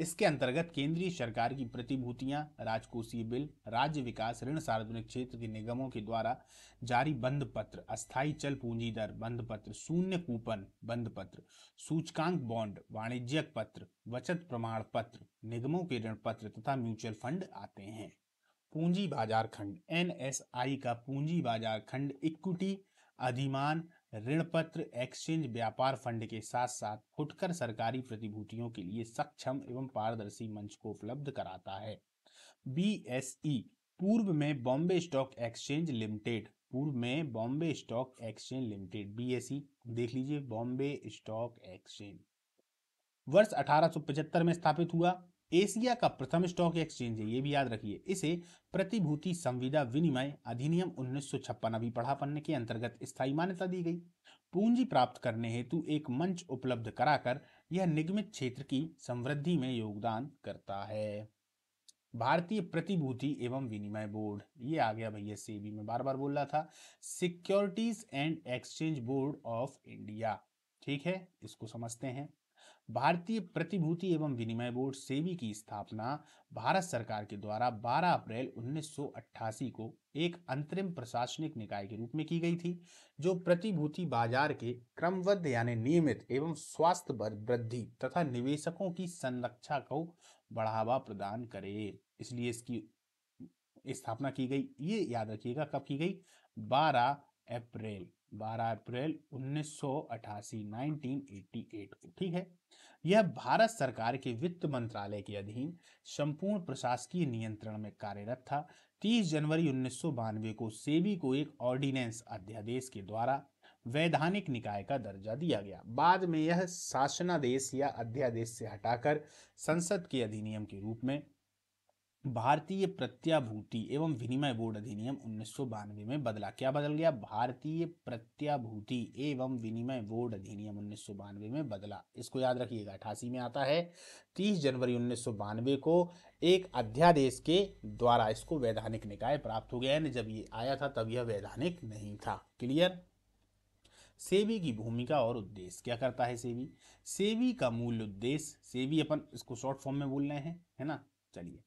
इसके अंतर्गत केंद्रीय सरकार की प्रतिभूतियां राजकोषीय बिल राज्य विकास ऋण सार्वजनिक क्षेत्र के निगमों के द्वारा जारी बंद पत्र अस्थायी चल पूंजी दर बंद पत्र शून्य कूपन बंद पत्र सूचकांक बॉन्ड वाणिज्यक पत्र बचत प्रमाण पत्र निगमों के ऋण पत्र तथा म्यूचुअल फंड आते हैं पूंजी बाजार खंड एन का पूंजी बाजार खंड इक्विटी अधिमान ऋण पत्र एक्सचेंज व्यापार फंड के साथ साथ फुटकर सरकारी प्रतिभूतियों के लिए सक्षम एवं पारदर्शी मंच को उपलब्ध कराता है बी e, पूर्व में बॉम्बे स्टॉक एक्सचेंज लिमिटेड पूर्व में Bombay stock exchange limited B e, देख लीजिए बॉम्बे स्टॉक एक्सचेंज वर्ष 1875 में स्थापित हुआ एशिया का प्रथम स्टॉक एक्सचेंज है ये भी याद रखिए इसे प्रतिभूति संविदा विनिमय अधिनियम उन्नीस सौ छप्पन अभी पढ़ापन के अंतर्गत स्थायी मान्यता दी गई पूंजी प्राप्त करने हेतु एक मंच उपलब्ध कराकर यह निगमित क्षेत्र की समृद्धि में योगदान करता है भारतीय प्रतिभूति एवं विनिमय बोर्ड ये आ गया भैया सेबी में बार बार बोल रहा था securities and exchange board of India ठीक है इसको समझते हैं भारतीय प्रतिभूति एवं विनिमय बोर्ड सेबी की स्थापना भारत सरकार के द्वारा 12 अप्रैल 1988 को एक अंतरिम प्रशासनिक निकाय के रूप में की गई थी जो प्रतिभूति बाजार के क्रमबद्ध यानी नियमित एवं स्वास्थ्य वृद्धि तथा निवेशकों की संरक्षा को बढ़ावा प्रदान करे इसलिए इसकी स्थापना की गई ये याद रखिएगा कब की गई 12 अप्रैल 12 अप्रैल 1988 1988 ठीक है यह भारत सरकार के वित्त मंत्रालय के अधीन संपूर्ण प्रशासकीय नियंत्रण में कार्यरत था 30 जनवरी उन्नीस को सेबी को एक ऑर्डिनेंस अध्यादेश के द्वारा वैधानिक निकाय का दर्जा दिया गया बाद में यह शासनादेश या अध्यादेश से हटाकर संसद के अधिनियम के रूप में भारतीय प्रत्याभूति एवं विनिमय बोर्ड अधिनियम उन्नीस में बदला क्या बदल गया भारतीय प्रत्याभूति एवं विनिमय बोर्ड अधिनियम उन्नीस में बदला इसको याद रखिएगा अठासी में आता है 30 जनवरी उन्नीस को एक अध्यादेश के द्वारा इसको वैधानिक निकाय प्राप्त हो गया है जब ये आया था तब यह वैधानिक नहीं था क्लियर सेबी की भूमिका और उद्देश्य क्या करता है सेबी सेबी का मूल उद्देश्य सेबी अपन इसको शॉर्ट फॉर्म में बोल रहे हैं है ना चलिए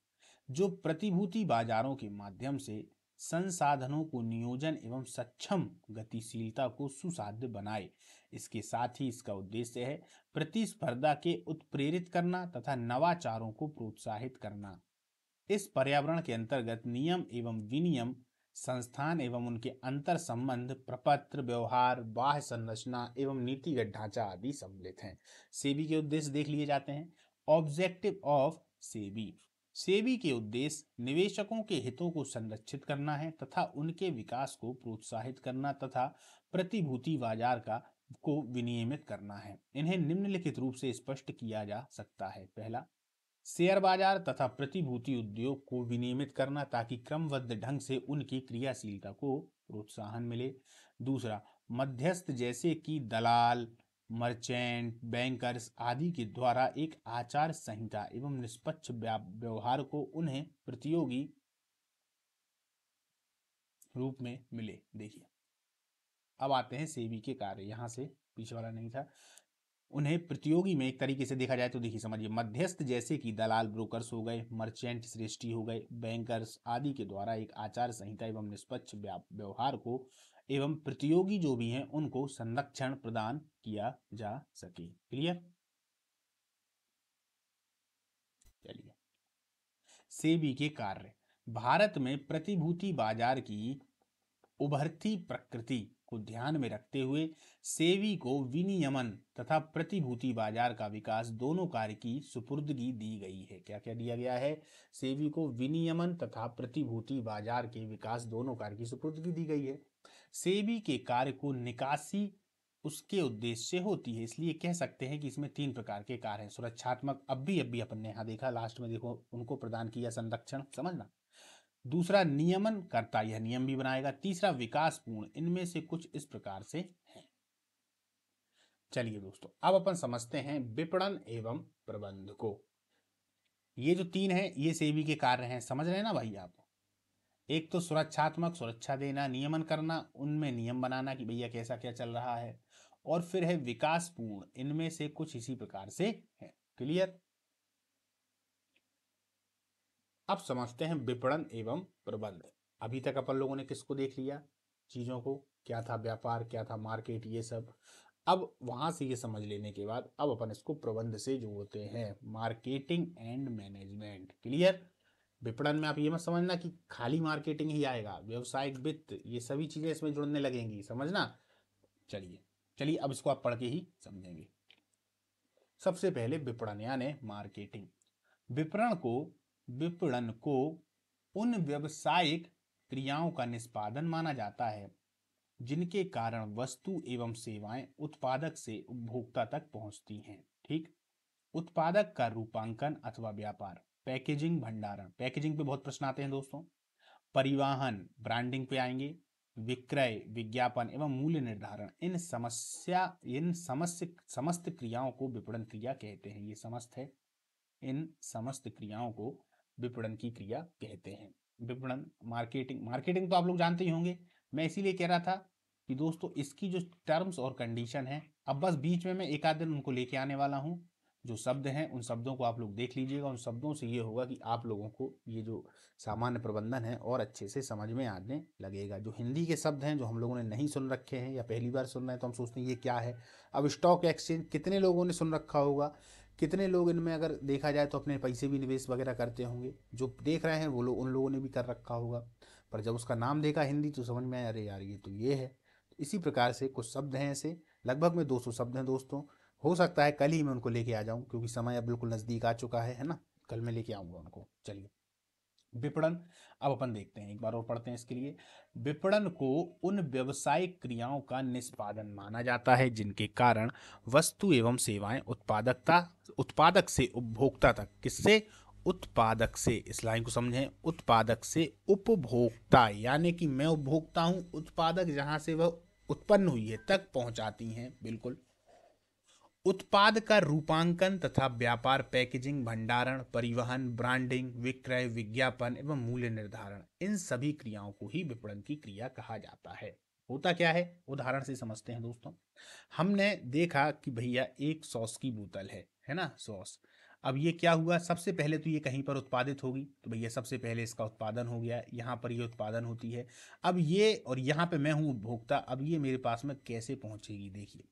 जो प्रतिभूति बाजारों के माध्यम से संसाधनों को नियोजन एवं सक्षम गतिशीलता को सुसाध्य बनाए इसके साथ ही इसका उद्देश्य है प्रतिस्पर्धा के उत्प्रेरित करना तथा नवाचारों को प्रोत्साहित करना इस पर्यावरण के अंतर्गत नियम एवं विनियम संस्थान एवं उनके अंतर संबंध प्रपत्र व्यवहार बाह्य संरचना एवं नीतिगत ढांचा आदि सम्मिलित हैं सेबी के उद्देश्य देख लिए जाते हैं ऑब्जेक्टिव ऑफ सेबी सेबी के उद्देश्य निवेशकों के हितों को संरक्षित करना है तथा उनके विकास को प्रोत्साहित करना तथा प्रतिभूति बाजार का को विनियमित करना है इन्हें निम्नलिखित रूप से स्पष्ट किया जा सकता है पहला शेयर बाजार तथा प्रतिभूति उद्योग को विनियमित करना ताकि क्रमबद्ध ढंग से उनकी क्रियाशीलता को प्रोत्साहन मिले दूसरा मध्यस्थ जैसे कि दलाल मर्चेंट बैंकर्स आदि के द्वारा एक आचार संहिता एवं निष्पक्ष व्यवहार को उन्हें प्रतियोगी रूप में मिले देखिए अब आते हैं सेवी के कार्य यहाँ से पीछे वाला नहीं था उन्हें प्रतियोगी में एक तरीके से देखा जाए तो देखिए समझिए मध्यस्थ जैसे कि दलाल ब्रोकर्स हो गए मर्चेंट सृष्टि हो गए बैंकर्स आदि के द्वारा एक आचार संहिता एवं निष्पक्ष व्यवहार को एवं प्रतियोगी जो भी हैं उनको संरक्षण प्रदान किया जा सके क्लियर चलिए सेबी के कार्य भारत में प्रतिभूति बाजार की उभरती प्रकृति को ध्यान में रखते हुए सेवी को विनियमन तथा प्रतिभूति बाजार का विकास दोनों कार्य की सुपुर्दगी दी गई है क्या क्या दिया गया है सेवी को विनियमन तथा प्रतिभूति बाजार के विकास दोनों कार्य की सुपुर्दगी दी गई है सेबी के कार्य को निकासी उसके उद्देश्य से होती है इसलिए कह सकते हैं कि इसमें तीन प्रकार के कार्य हैं सुरक्षात्मक अब भी अब भी अपन ने यहाँ देखा लास्ट में देखो उनको प्रदान किया संरक्षण समझना दूसरा नियमन करता यह नियम भी बनाएगा तीसरा विकास पूर्ण इनमें से कुछ इस प्रकार से है चलिए दोस्तों अब अपन समझते हैं विपणन एवं प्रबंध को ये जो तीन है ये सेबी के कार्य हैं समझ रहे हैं ना भाई आप एक तो सुरक्षात्मक सुरक्षा देना नियमन करना उनमें नियम बनाना कि भैया कैसा क्या चल रहा है और फिर है विकासपूर्ण इनमें से कुछ इसी प्रकार से है क्लियर अब समझते हैं विपणन एवं प्रबंध अभी तक अपन लोगों ने किसको देख लिया चीजों को क्या था व्यापार क्या था मार्केट ये सब अब वहां से ये समझ लेने के बाद अब अपन इसको प्रबंध से जोड़ते हैं मार्केटिंग एंड मैनेजमेंट क्लियर विपणन में आप ये मत समझना कि खाली मार्केटिंग ही आएगा व्यवसायिक वित्त ये सभी चीजें इसमें जुड़ने लगेंगी समझना चलिए चलिए अब इसको आप पढ़ के ही समझेंगे सबसे पहले विपणन यानी मार्केटिंग विपणन को विपणन को उन व्यवसायिक क्रियाओं का निष्पादन माना जाता है जिनके कारण वस्तु एवं सेवाएं उत्पादक से उपभोक्ता तक पहुंचती हैं ठीक उत्पादक का रूपांकन अथवा व्यापार पैकेजिंग भंडारण पैकेजिंग पे बहुत प्रश्न आते हैं दोस्तों परिवहन ब्रांडिंग पे आएंगे विक्रय विज्ञापन एवं मूल्य निर्धारण इन समस्या इन समस्त समस्त क्रियाओं को विपणन क्रिया कहते हैं ये समस्त है इन समस्त क्रियाओं को विपणन की क्रिया कहते हैं विपणन मार्केटिंग मार्केटिंग तो आप लोग जानते ही होंगे मैं इसीलिए कह रहा था कि दोस्तों इसकी जो टर्म्स और कंडीशन है अब बस बीच में मैं एक आध दिन उनको लेके आने वाला हूँ जो शब्द हैं उन शब्दों को आप लोग देख लीजिएगा उन शब्दों से ये होगा कि आप लोगों को ये जो सामान्य प्रबंधन है और अच्छे से समझ में आने लगेगा जो हिंदी के शब्द हैं जो हम लोगों ने नहीं सुन रखे हैं या पहली बार सुन रहे हैं तो हम सोचते हैं ये क्या है अब स्टॉक एक्सचेंज कितने लोगों ने सुन रखा होगा कितने लोग इनमें अगर देखा जाए तो अपने पैसे भी निवेश वगैरह करते होंगे जो देख रहे हैं वो लोग उन लोगों ने भी कर रखा होगा पर जब उसका नाम देखा हिंदी तो समझ में आया अरे यार ये तो ये है इसी प्रकार से कुछ शब्द हैं ऐसे लगभग में 200 शब्द हैं दोस्तों हो सकता है कल ही मैं उनको लेके आ जाऊं क्योंकि समय अब बिल्कुल नज़दीक आ चुका है है ना कल मैं लेके आऊंगा उनको चलिए विपणन अब अपन देखते हैं एक बार और पढ़ते हैं इसके लिए विपणन को उन व्यवसायिक क्रियाओं का निष्पादन माना जाता है जिनके कारण वस्तु एवं सेवाएं उत्पादकता उत्पादक से उपभोक्ता तक किससे उत्पादक से इस लाइन को समझें उत्पादक से उपभोक्ता यानी कि मैं उपभोक्ता हूं उत्पादक जहां से वह उत्पन्न हुई है तक पहुंचाती हैं बिल्कुल उत्पाद का रूपांकन तथा व्यापार पैकेजिंग भंडारण परिवहन ब्रांडिंग विक्रय विज्ञापन एवं मूल्य निर्धारण इन सभी क्रियाओं को ही विपणन की क्रिया कहा जाता है होता क्या है उदाहरण से समझते हैं दोस्तों हमने देखा कि भैया एक सॉस की बोतल है है ना सॉस अब ये क्या हुआ सबसे पहले तो ये कहीं पर उत्पादित होगी तो भैया सबसे पहले इसका उत्पादन हो गया यहाँ पर ये उत्पादन होती है अब ये और यहाँ पे मैं हूँ उपभोक्ता अब ये मेरे पास में कैसे पहुँचेगी देखिए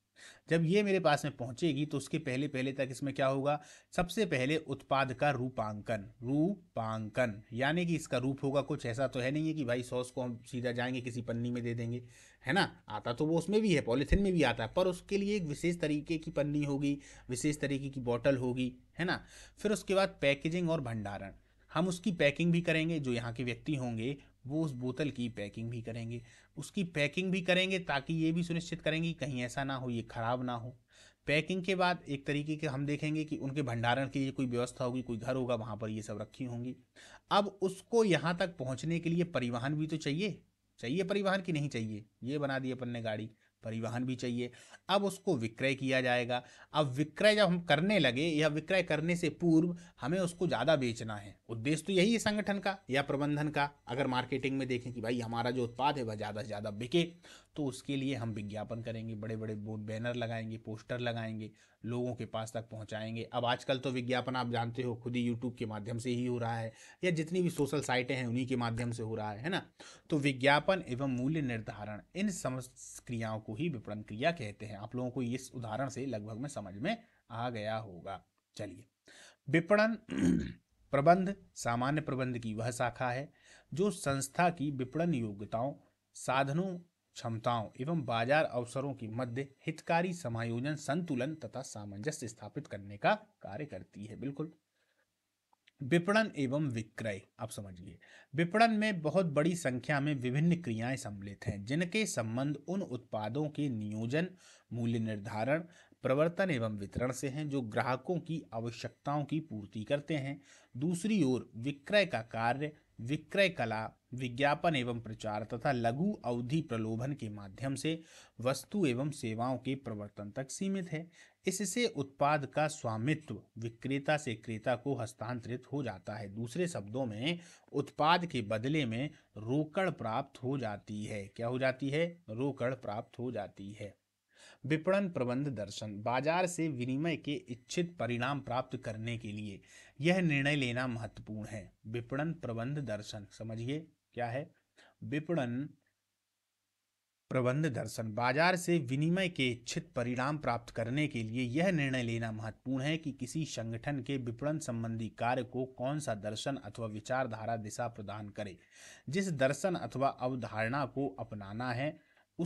जब ये मेरे पास में पहुंचेगी तो उसके पहले पहले तक इसमें क्या होगा सबसे पहले उत्पाद का रूपांकन रूपांकन यानी कि इसका रूप होगा कुछ ऐसा तो है नहीं है कि भाई सॉस को हम सीधा जाएंगे किसी पन्नी में दे देंगे है ना आता तो वो उसमें भी है पॉलीथिन में भी आता है पर उसके लिए एक विशेष तरीके की पन्नी होगी विशेष तरीके की बॉटल होगी है ना फिर उसके बाद पैकेजिंग और भंडारण हम उसकी पैकिंग भी करेंगे जो यहाँ के व्यक्ति होंगे वो उस बोतल की पैकिंग भी करेंगे उसकी पैकिंग भी करेंगे ताकि ये भी सुनिश्चित करेंगे कहीं ऐसा ना हो ये ख़राब ना हो पैकिंग के बाद एक तरीके के हम देखेंगे कि उनके भंडारण के लिए कोई व्यवस्था होगी कोई घर होगा वहाँ पर ये सब रखी होंगी अब उसको यहाँ तक पहुँचने के लिए परिवहन भी तो चाहिए चाहिए परिवहन की नहीं चाहिए ये बना दी अपन ने गाड़ी परिवहन भी चाहिए अब उसको विक्रय किया जाएगा अब विक्रय जब हम करने लगे या विक्रय करने से पूर्व हमें उसको ज़्यादा बेचना है उद्देश्य तो यही है संगठन का या प्रबंधन का अगर मार्केटिंग में देखें कि भाई हमारा जो उत्पाद है वह ज़्यादा से ज़्यादा बिके तो उसके लिए हम विज्ञापन करेंगे बड़े बड़े बोर्ड बैनर लगाएंगे पोस्टर लगाएंगे लोगों के पास तक पहुंचाएंगे अब आजकल तो विज्ञापन आप जानते हो खुद ही यूट्यूब के माध्यम से ही हो रहा है या जितनी भी सोशल साइटें हैं उन्हीं के माध्यम से हो रहा है है ना तो विज्ञापन एवं मूल्य निर्धारण इन समस्त क्रियाओं को ही विपणन क्रिया कहते हैं आप लोगों को इस उदाहरण से लगभग में समझ में आ गया होगा चलिए विपणन प्रबंध सामान्य प्रबंध की वह शाखा है जो संस्था की विपणन योग्यताओं साधनों क्षमताओं एवं बाजार अवसरों के मध्य हितकारी समायोजन संतुलन तथा सामंजस्य स्थापित करने का कार्य करती है बिल्कुल विपणन एवं विक्रय आप समझिए विपणन में बहुत बड़ी संख्या में विभिन्न क्रियाएं सम्मिलित हैं जिनके संबंध उन उत्पादों के नियोजन मूल्य निर्धारण प्रवर्तन एवं वितरण से हैं जो ग्राहकों की आवश्यकताओं की पूर्ति करते हैं दूसरी ओर विक्रय का कार्य विक्रय कला विज्ञापन एवं प्रचार तथा लघु अवधि प्रलोभन के माध्यम से वस्तु एवं सेवाओं के प्रवर्तन तक सीमित है इससे उत्पाद का स्वामित्व विक्रेता से क्रेता को हस्तांतरित हो जाता है दूसरे शब्दों में उत्पाद के बदले में रोकड़ प्राप्त हो जाती है क्या हो जाती है रोकड़ प्राप्त हो जाती है विपणन प्रबंध दर्शन बाजार से विनिमय के इच्छित परिणाम प्राप्त करने के लिए यह निर्णय लेना महत्वपूर्ण है विपणन प्रबंध दर्शन समझिए क्या है विपणन प्रबंध दर्शन बाजार से विनिमय के इच्छित परिणाम प्राप्त करने के लिए यह निर्णय लेना महत्वपूर्ण है कि किसी संगठन के विपणन संबंधी कार्य को कौन सा दर्शन अथवा विचारधारा दिशा प्रदान करे जिस दर्शन अथवा अवधारणा को अपनाना है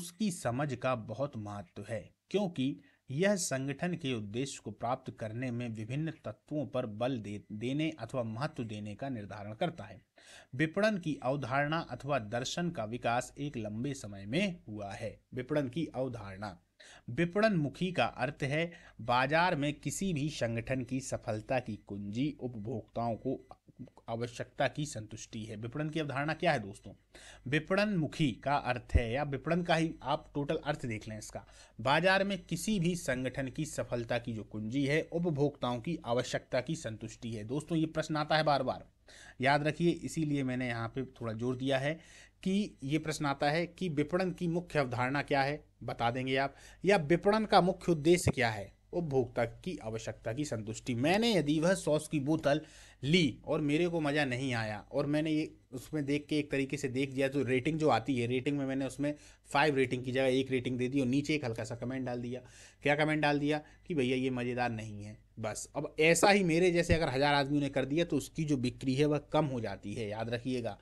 उसकी समझ का बहुत महत्व है क्योंकि यह संगठन के उद्देश्य को प्राप्त करने में विभिन्न तत्वों पर बल दे, देने अथवा महत्व देने का निर्धारण करता है विपणन की अवधारणा अथवा दर्शन का विकास एक लंबे समय में हुआ है विपणन की अवधारणा विपणन मुखी का अर्थ है बाजार में किसी भी संगठन की सफलता की कुंजी उपभोक्ताओं को आवश्यकता की संतुष्टि है विपणन की अवधारणा क्या है दोस्तों विपणन मुखी का अर्थ है या विपणन का ही आप टोटल अर्थ देख लें इसका बाजार में किसी भी संगठन की सफलता की जो कुंजी है उपभोक्ताओं की आवश्यकता की संतुष्टि है दोस्तों ये प्रश्न आता है बार बार याद रखिए इसीलिए मैंने यहाँ पे थोड़ा जोर दिया है कि ये प्रश्न आता है कि विपणन की मुख्य अवधारणा क्या है बता देंगे आप या विपणन का मुख्य उद्देश्य क्या है उपभोक्ता की आवश्यकता की संतुष्टि मैंने यदि वह सॉस की बोतल ली और मेरे को मज़ा नहीं आया और मैंने ये उसमें देख के एक तरीके से देख दिया तो रेटिंग जो आती है रेटिंग में मैंने उसमें फाइव रेटिंग की जगह एक रेटिंग दे दी और नीचे एक हल्का सा कमेंट डाल दिया क्या कमेंट डाल दिया कि भैया ये मज़ेदार नहीं है बस अब ऐसा ही मेरे जैसे अगर हज़ार आदमियों ने कर दिया तो उसकी जो बिक्री है वह कम हो जाती है याद रखिएगा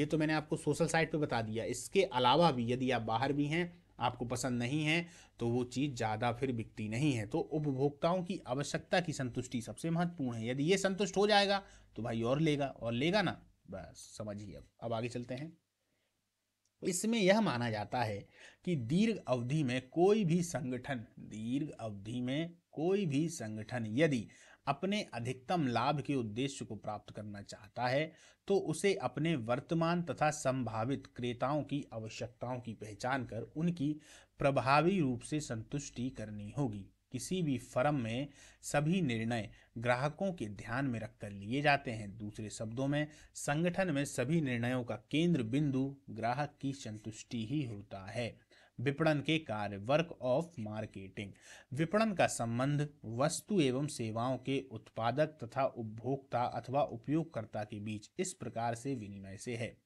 ये तो मैंने आपको सोशल साइट पर बता दिया इसके अलावा भी यदि आप बाहर भी हैं आपको पसंद नहीं है तो वो चीज़ ज़्यादा फिर बिकती नहीं है तो उपभोक्ताओं की आवश्यकता की संतुष्टि सबसे महत्वपूर्ण है यदि ये संतुष्ट हो जाएगा तो भाई और लेगा और लेगा ना बस समझिए अब अब आगे चलते हैं इसमें यह माना जाता है कि दीर्घ अवधि में कोई भी संगठन दीर्घ अवधि में कोई भी संगठन यदि अपने अधिकतम लाभ के उद्देश्य को प्राप्त करना चाहता है तो उसे अपने वर्तमान तथा संभावित क्रेताओं की आवश्यकताओं की पहचान कर उनकी प्रभावी रूप से संतुष्टि करनी होगी किसी भी फर्म में सभी निर्णय ग्राहकों के ध्यान में रखकर लिए जाते हैं दूसरे शब्दों में संगठन में सभी निर्णयों का केंद्र बिंदु ग्राहक की संतुष्टि ही होता है विपणन के कार्य वर्क ऑफ मार्केटिंग विपणन का संबंध वस्तु एवं सेवाओं के उत्पादक तथा उपभोक्ता अथवा उपयोगकर्ता के बीच इस प्रकार से विनिमय से है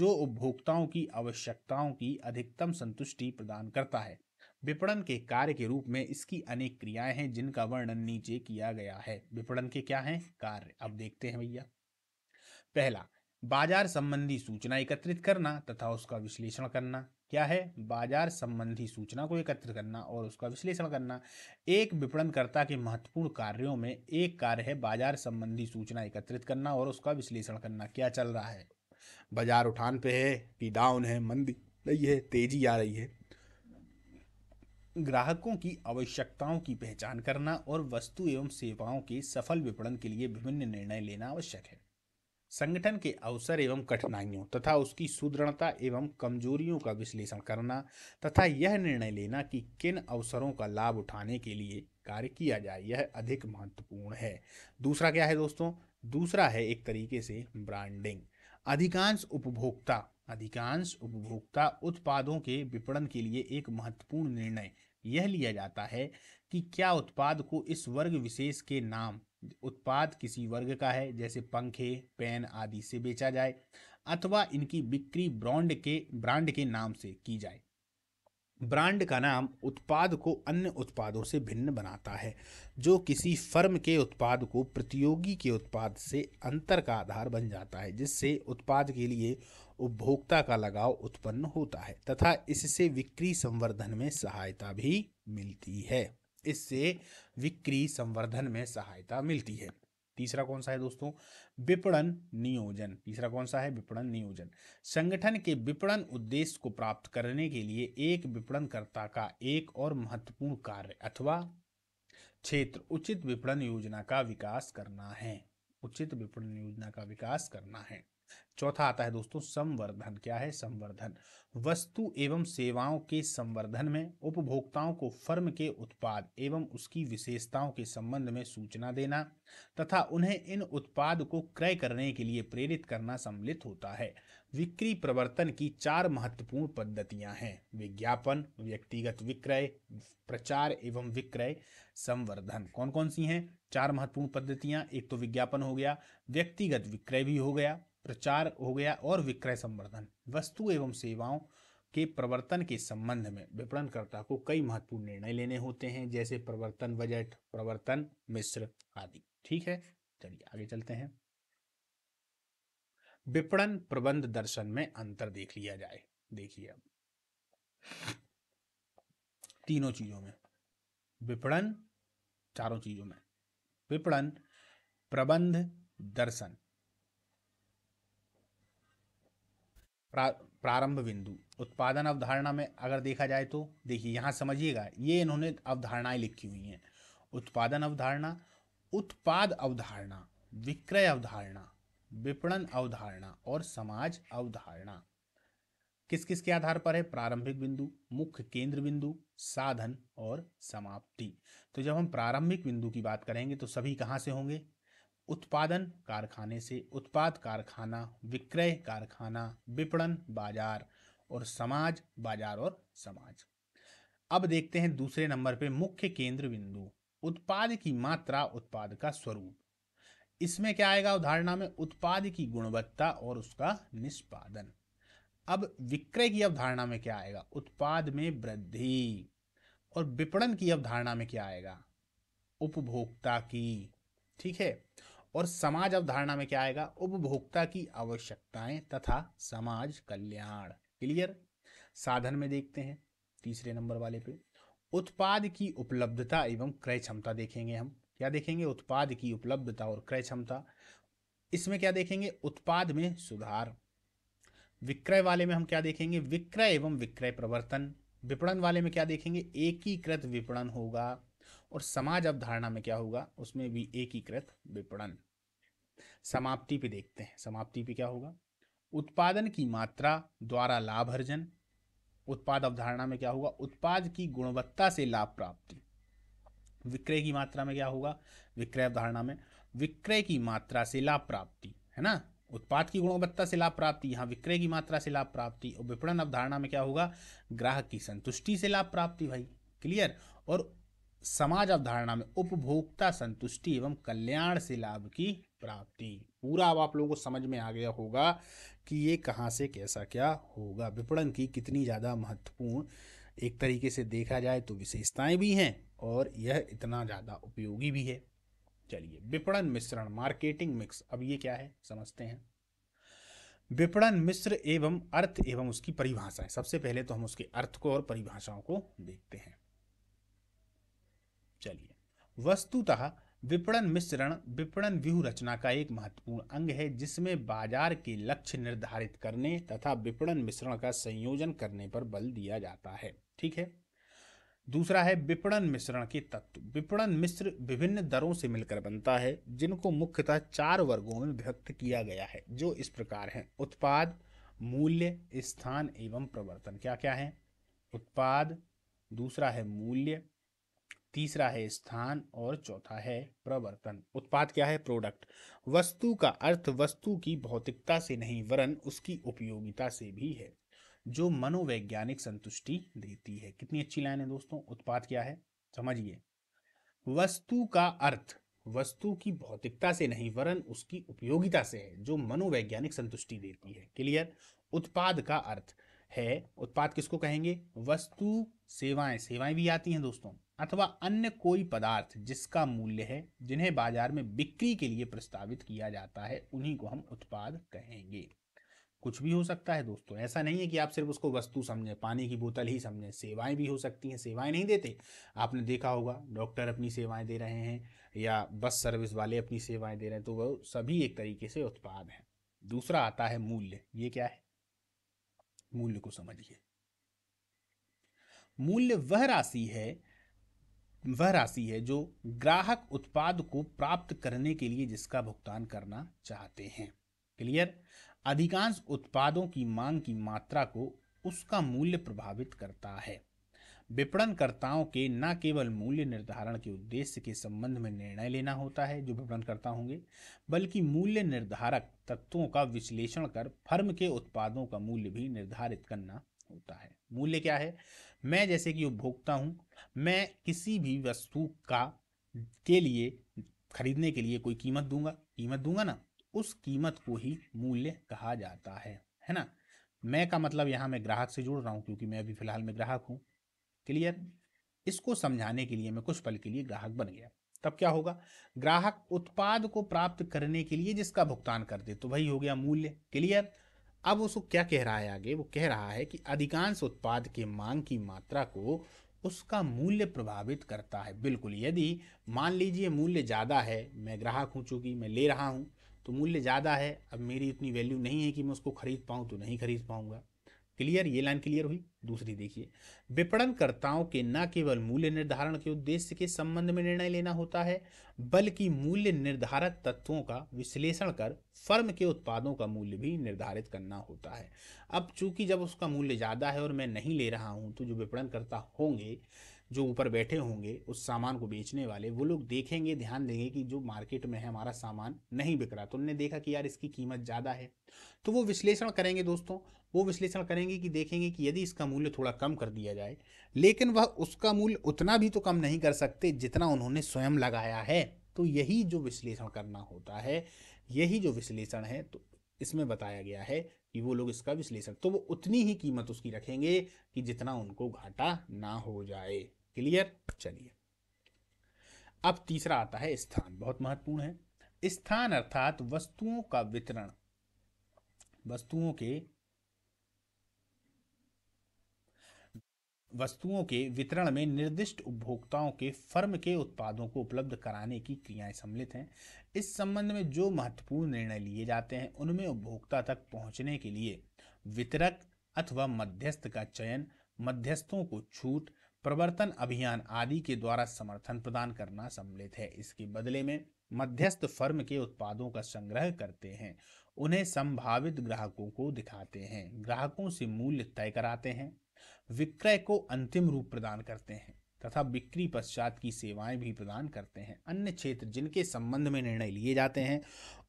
जो उपभोक्ताओं की आवश्यकताओं की अधिकतम संतुष्टि प्रदान करता है विपणन के कार्य के रूप में इसकी अनेक क्रियाएं हैं जिनका वर्णन नीचे किया गया है विपणन के क्या हैं कार्य अब देखते हैं भैया पहला बाजार संबंधी सूचना एकत्रित करना तथा उसका विश्लेषण करना क्या है बाजार संबंधी सूचना को एकत्र करना और उसका विश्लेषण करना एक विपणनकर्ता के महत्वपूर्ण कार्यों में एक कार्य है बाजार संबंधी सूचना एकत्रित करना और उसका विश्लेषण करना क्या चल रहा है बाजार उठान पे है कि डाउन है मंदी रही है तेजी आ रही है ग्राहकों की आवश्यकताओं की पहचान करना और वस्तु एवं सेवाओं के सफल विपणन के लिए विभिन्न निर्णय लेना आवश्यक है संगठन के अवसर एवं कठिनाइयों तथा उसकी सुदृढ़ता एवं कमजोरियों का विश्लेषण करना तथा यह निर्णय लेना कि किन अवसरों का लाभ उठाने के लिए कार्य किया जाए यह अधिक महत्वपूर्ण है दूसरा क्या है दोस्तों दूसरा है एक तरीके से ब्रांडिंग अधिकांश उपभोक्ता अधिकांश उपभोक्ता उत्पादों के विपणन के लिए एक महत्वपूर्ण निर्णय यह लिया जाता है कि क्या उत्पाद को इस वर्ग विशेष के नाम उत्पाद किसी वर्ग का है जैसे पंखे पेन आदि से बेचा जाए अथवा इनकी बिक्री ब्रांड के ब्रांड के नाम से की जाए ब्रांड का नाम उत्पाद को अन्य उत्पादों से भिन्न बनाता है जो किसी फर्म के उत्पाद को प्रतियोगी के उत्पाद से अंतर का आधार बन जाता है जिससे उत्पाद के लिए उपभोक्ता का लगाव उत्पन्न होता है तथा इससे बिक्री संवर्धन में सहायता भी मिलती है इससे विक्री संवर्धन में सहायता मिलती है तीसरा कौन सा है दोस्तों विपणन नियोजन तीसरा कौन सा है विपणन नियोजन संगठन के विपणन उद्देश्य को प्राप्त करने के लिए एक विपणनकर्ता का एक और महत्वपूर्ण कार्य अथवा क्षेत्र उचित विपणन योजना का विकास करना है उचित विपणन योजना का विकास करना है चौथा आता है दोस्तों संवर्धन क्या है संवर्धन वस्तु एवं सेवाओं के संवर्धन में उपभोक्ताओं को फर्म के उत्पाद एवं उसकी विशेषताओं के संबंध में सूचना देना तथा उन्हें इन उत्पाद को क्रय करने के लिए प्रेरित करना सम्मिलित होता है विक्री प्रवर्तन की चार महत्वपूर्ण पद्धतियां हैं विज्ञापन व्यक्तिगत विक्रय प्रचार एवं विक्रय संवर्धन कौन कौन सी हैं चार महत्वपूर्ण पद्धतियां एक तो विज्ञापन हो गया व्यक्तिगत विक्रय भी हो गया प्रचार हो गया और विक्रय संवर्धन वस्तु एवं सेवाओं के प्रवर्तन के संबंध में विपणनकर्ता को कई महत्वपूर्ण निर्णय लेने होते हैं जैसे प्रवर्तन बजट प्रवर्तन मिश्र आदि ठीक है चलिए आगे चलते हैं विपणन प्रबंध दर्शन में अंतर देख लिया जाए देखिए अब तीनों चीजों में विपणन चारों चीजों में विपणन प्रबंध दर्शन प्रा, प्रारंभ बिंदु उत्पादन अवधारणा में अगर देखा जाए तो देखिए यहाँ समझिएगा ये इन्होंने अवधारणाएं लिखी हुई हैं उत्पादन अवधारणा उत्पाद अवधारणा विक्रय अवधारणा विपणन अवधारणा और समाज अवधारणा किस किस के आधार पर है प्रारंभिक बिंदु मुख्य केंद्र बिंदु साधन और समाप्ति तो जब हम प्रारंभिक बिंदु की बात करेंगे तो सभी कहाँ से होंगे उत्पादन कारखाने से उत्पाद कारखाना विक्रय कारखाना विपणन बाजार और समाज बाजार और समाज अब देखते हैं दूसरे नंबर पे मुख्य केंद्र बिंदु उत्पाद की मात्रा उत्पाद का स्वरूप इसमें क्या आएगा अवधारणा में उत्पाद की गुणवत्ता और उसका निष्पादन अब विक्रय की अवधारणा में क्या आएगा उत्पाद में वृद्धि और विपणन की अवधारणा में क्या आएगा उपभोक्ता की ठीक है और समाज अवधारणा में क्या आएगा उपभोक्ता की आवश्यकताएं तथा समाज कल्याण क्लियर साधन में देखते हैं तीसरे नंबर वाले पे उत्पाद की उपलब्धता एवं क्रय क्षमता देखेंगे हम क्या देखेंगे उत्पाद की उपलब्धता और क्रय क्षमता इसमें क्या देखेंगे उत्पाद में सुधार विक्रय वाले में हम क्या देखेंगे विक्रय एवं विक्रय प्रवर्तन विपणन वाले में क्या देखेंगे एकीकृत विपणन होगा और समाज अवधारणा में क्या होगा उसमें भी एकीकृत विपणन समाप्ति पे देखते हैं समाप्ति पे क्या होगा उत्पादन की मात्रा द्वारा लाभ अर्जन उत्पाद अवधारणा में क्या होगा उत्पाद की गुणवत्ता से लाभ प्राप्ति विक्रय की मात्रा में क्या होगा विक्रय अवधारणा में विक्रय की मात्रा से लाभ प्राप्ति है ना उत्पाद की गुणवत्ता से लाभ प्राप्ति यहाँ विक्रय की मात्रा से लाभ प्राप्ति और विपणन अवधारणा में क्या होगा ग्राहक की संतुष्टि से लाभ प्राप्ति भाई क्लियर और समाज अवधारणा में उपभोक्ता संतुष्टि एवं कल्याण से लाभ की प्राप्ति पूरा अब आप लोगों को समझ में आ गया होगा कि ये कहाँ से कैसा क्या होगा विपणन की कितनी ज़्यादा महत्वपूर्ण एक तरीके से देखा जाए तो विशेषताएं भी हैं और यह इतना ज़्यादा उपयोगी भी है चलिए विपणन मिश्रण मार्केटिंग मिक्स अब ये क्या है समझते हैं विपणन मिश्र एवं अर्थ एवं उसकी परिभाषाएं सबसे पहले तो हम उसके अर्थ को और परिभाषाओं को देखते हैं चलिए वस्तुतः विपणन मिश्रण विपणन व्यूह रचना का एक महत्वपूर्ण अंग है जिसमें बाजार के लक्ष्य निर्धारित करने तथा विपणन मिश्रण का संयोजन करने पर बल दिया जाता है ठीक है दूसरा है विपणन मिश्रण के तत्व विपणन मिश्र विभिन्न दरों से मिलकर बनता है जिनको मुख्यतः चार वर्गों में व्यक्त किया गया है जो इस प्रकार हैं उत्पाद मूल्य स्थान एवं प्रवर्तन क्या क्या है उत्पाद दूसरा है मूल्य तीसरा है स्थान और चौथा है प्रवर्तन उत्पाद क्या है प्रोडक्ट वस्तु का अर्थ वस्तु की भौतिकता से नहीं वरन उसकी उपयोगिता से भी है जो मनोवैज्ञानिक संतुष्टि देती है कितनी अच्छी लाइन है दोस्तों उत्पाद क्या है समझिए वस्तु का अर्थ वस्तु की भौतिकता से नहीं वरन उसकी उपयोगिता से है जो मनोवैज्ञानिक संतुष्टि देती है क्लियर उत्पाद का अर्थ है उत्पाद किसको कहेंगे वस्तु सेवाएं सेवाएं भी आती हैं दोस्तों अथवा अन्य कोई पदार्थ जिसका मूल्य है जिन्हें बाजार में बिक्री के लिए प्रस्तावित किया जाता है उन्हीं को हम उत्पाद कहेंगे कुछ भी हो सकता है दोस्तों ऐसा नहीं है कि आप सिर्फ उसको वस्तु समझें पानी की बोतल ही समझें सेवाएं भी हो सकती हैं सेवाएं नहीं देते आपने देखा होगा डॉक्टर अपनी सेवाएं दे रहे हैं या बस सर्विस वाले अपनी सेवाएं दे रहे हैं तो वह सभी एक तरीके से उत्पाद हैं दूसरा आता है मूल्य ये क्या है मूल्य को समझिए मूल्य वह राशि है वह राशि है जो ग्राहक उत्पाद को प्राप्त करने के लिए जिसका भुगतान करना चाहते हैं क्लियर अधिकांश उत्पादों की मांग की मात्रा को उसका मूल्य प्रभावित करता है विपणनकर्ताओं के न केवल मूल्य निर्धारण के उद्देश्य के संबंध में निर्णय लेना होता है जो विपणनकर्ता होंगे बल्कि मूल्य निर्धारक तत्वों का विश्लेषण कर फर्म के उत्पादों का मूल्य भी निर्धारित करना होता है मूल्य क्या है मैं जैसे कि उपभोक्ता हूँ मैं किसी भी वस्तु का के लिए खरीदने के लिए कोई कीमत दूंगा कीमत दूंगा ना उस कीमत को ही मूल्य कहा जाता है है ना मैं का मतलब यहाँ मैं ग्राहक से जुड़ रहा हूँ क्योंकि मैं अभी फिलहाल में ग्राहक हूँ क्लियर इसको समझाने के लिए मैं कुछ पल के लिए ग्राहक बन गया तब क्या होगा ग्राहक उत्पाद को प्राप्त करने के लिए जिसका भुगतान कर दे तो वही हो गया मूल्य क्लियर अब उसको क्या कह रहा है आगे वो कह रहा है कि अधिकांश उत्पाद के मांग की मात्रा को उसका मूल्य प्रभावित करता है बिल्कुल यदि मान लीजिए मूल्य ज़्यादा है मैं ग्राहक हूँ चूँकि मैं ले रहा हूँ तो मूल्य ज़्यादा है अब मेरी इतनी वैल्यू नहीं है कि मैं उसको खरीद पाऊँ तो नहीं खरीद पाऊँगा क्लियर ये लाइन क्लियर हुई दूसरी देखिए विपणनकर्ताओं के न केवल मूल्य निर्धारण के उद्देश्य के संबंध में निर्णय लेना होता है बल्कि मूल्य निर्धारक तत्वों का विश्लेषण कर फर्म के उत्पादों का मूल्य भी निर्धारित करना होता है अब चूंकि जब उसका मूल्य ज़्यादा है और मैं नहीं ले रहा हूँ तो जो विपणनकर्ता होंगे जो ऊपर बैठे होंगे उस सामान को बेचने वाले वो लोग देखेंगे ध्यान देंगे कि जो मार्केट में है हमारा सामान नहीं बिक रहा तो उन्होंने देखा कि यार इसकी कीमत ज़्यादा है तो वो विश्लेषण करेंगे दोस्तों वो विश्लेषण करेंगे कि देखेंगे कि यदि इसका मूल्य थोड़ा कम कर दिया जाए लेकिन वह उसका मूल्य उतना भी तो कम नहीं कर सकते जितना उन्होंने स्वयं लगाया है तो यही जो विश्लेषण करना होता है यही जो विश्लेषण है तो इसमें बताया गया है कि वो लोग इसका विश्लेषण तो वो उतनी ही कीमत उसकी रखेंगे कि जितना उनको घाटा ना हो जाए क्लियर चलिए अब तीसरा आता है स्थान बहुत महत्वपूर्ण है स्थान अर्थात वस्तुओं का वितरण वस्तुओं के वस्तुओं के वितरण में निर्दिष्ट उपभोक्ताओं के फर्म के उत्पादों को उपलब्ध कराने की क्रियाएं सम्मिलित हैं इस संबंध में जो महत्वपूर्ण निर्णय लिए जाते हैं उनमें उपभोक्ता तक पहुंचने के लिए वितरक अथवा मध्यस्थ का चयन मध्यस्थों को छूट प्रवर्तन अभियान आदि के द्वारा समर्थन प्रदान करना सम्मिलित है इसके बदले में मध्यस्थ फर्म के उत्पादों का संग्रह करते हैं उन्हें संभावित ग्राहकों को दिखाते हैं ग्राहकों से मूल्य तय कराते हैं विक्रय को अंतिम रूप प्रदान करते हैं तथा बिक्री पश्चात की सेवाएं भी प्रदान करते हैं अन्य क्षेत्र जिनके संबंध में निर्णय लिए जाते हैं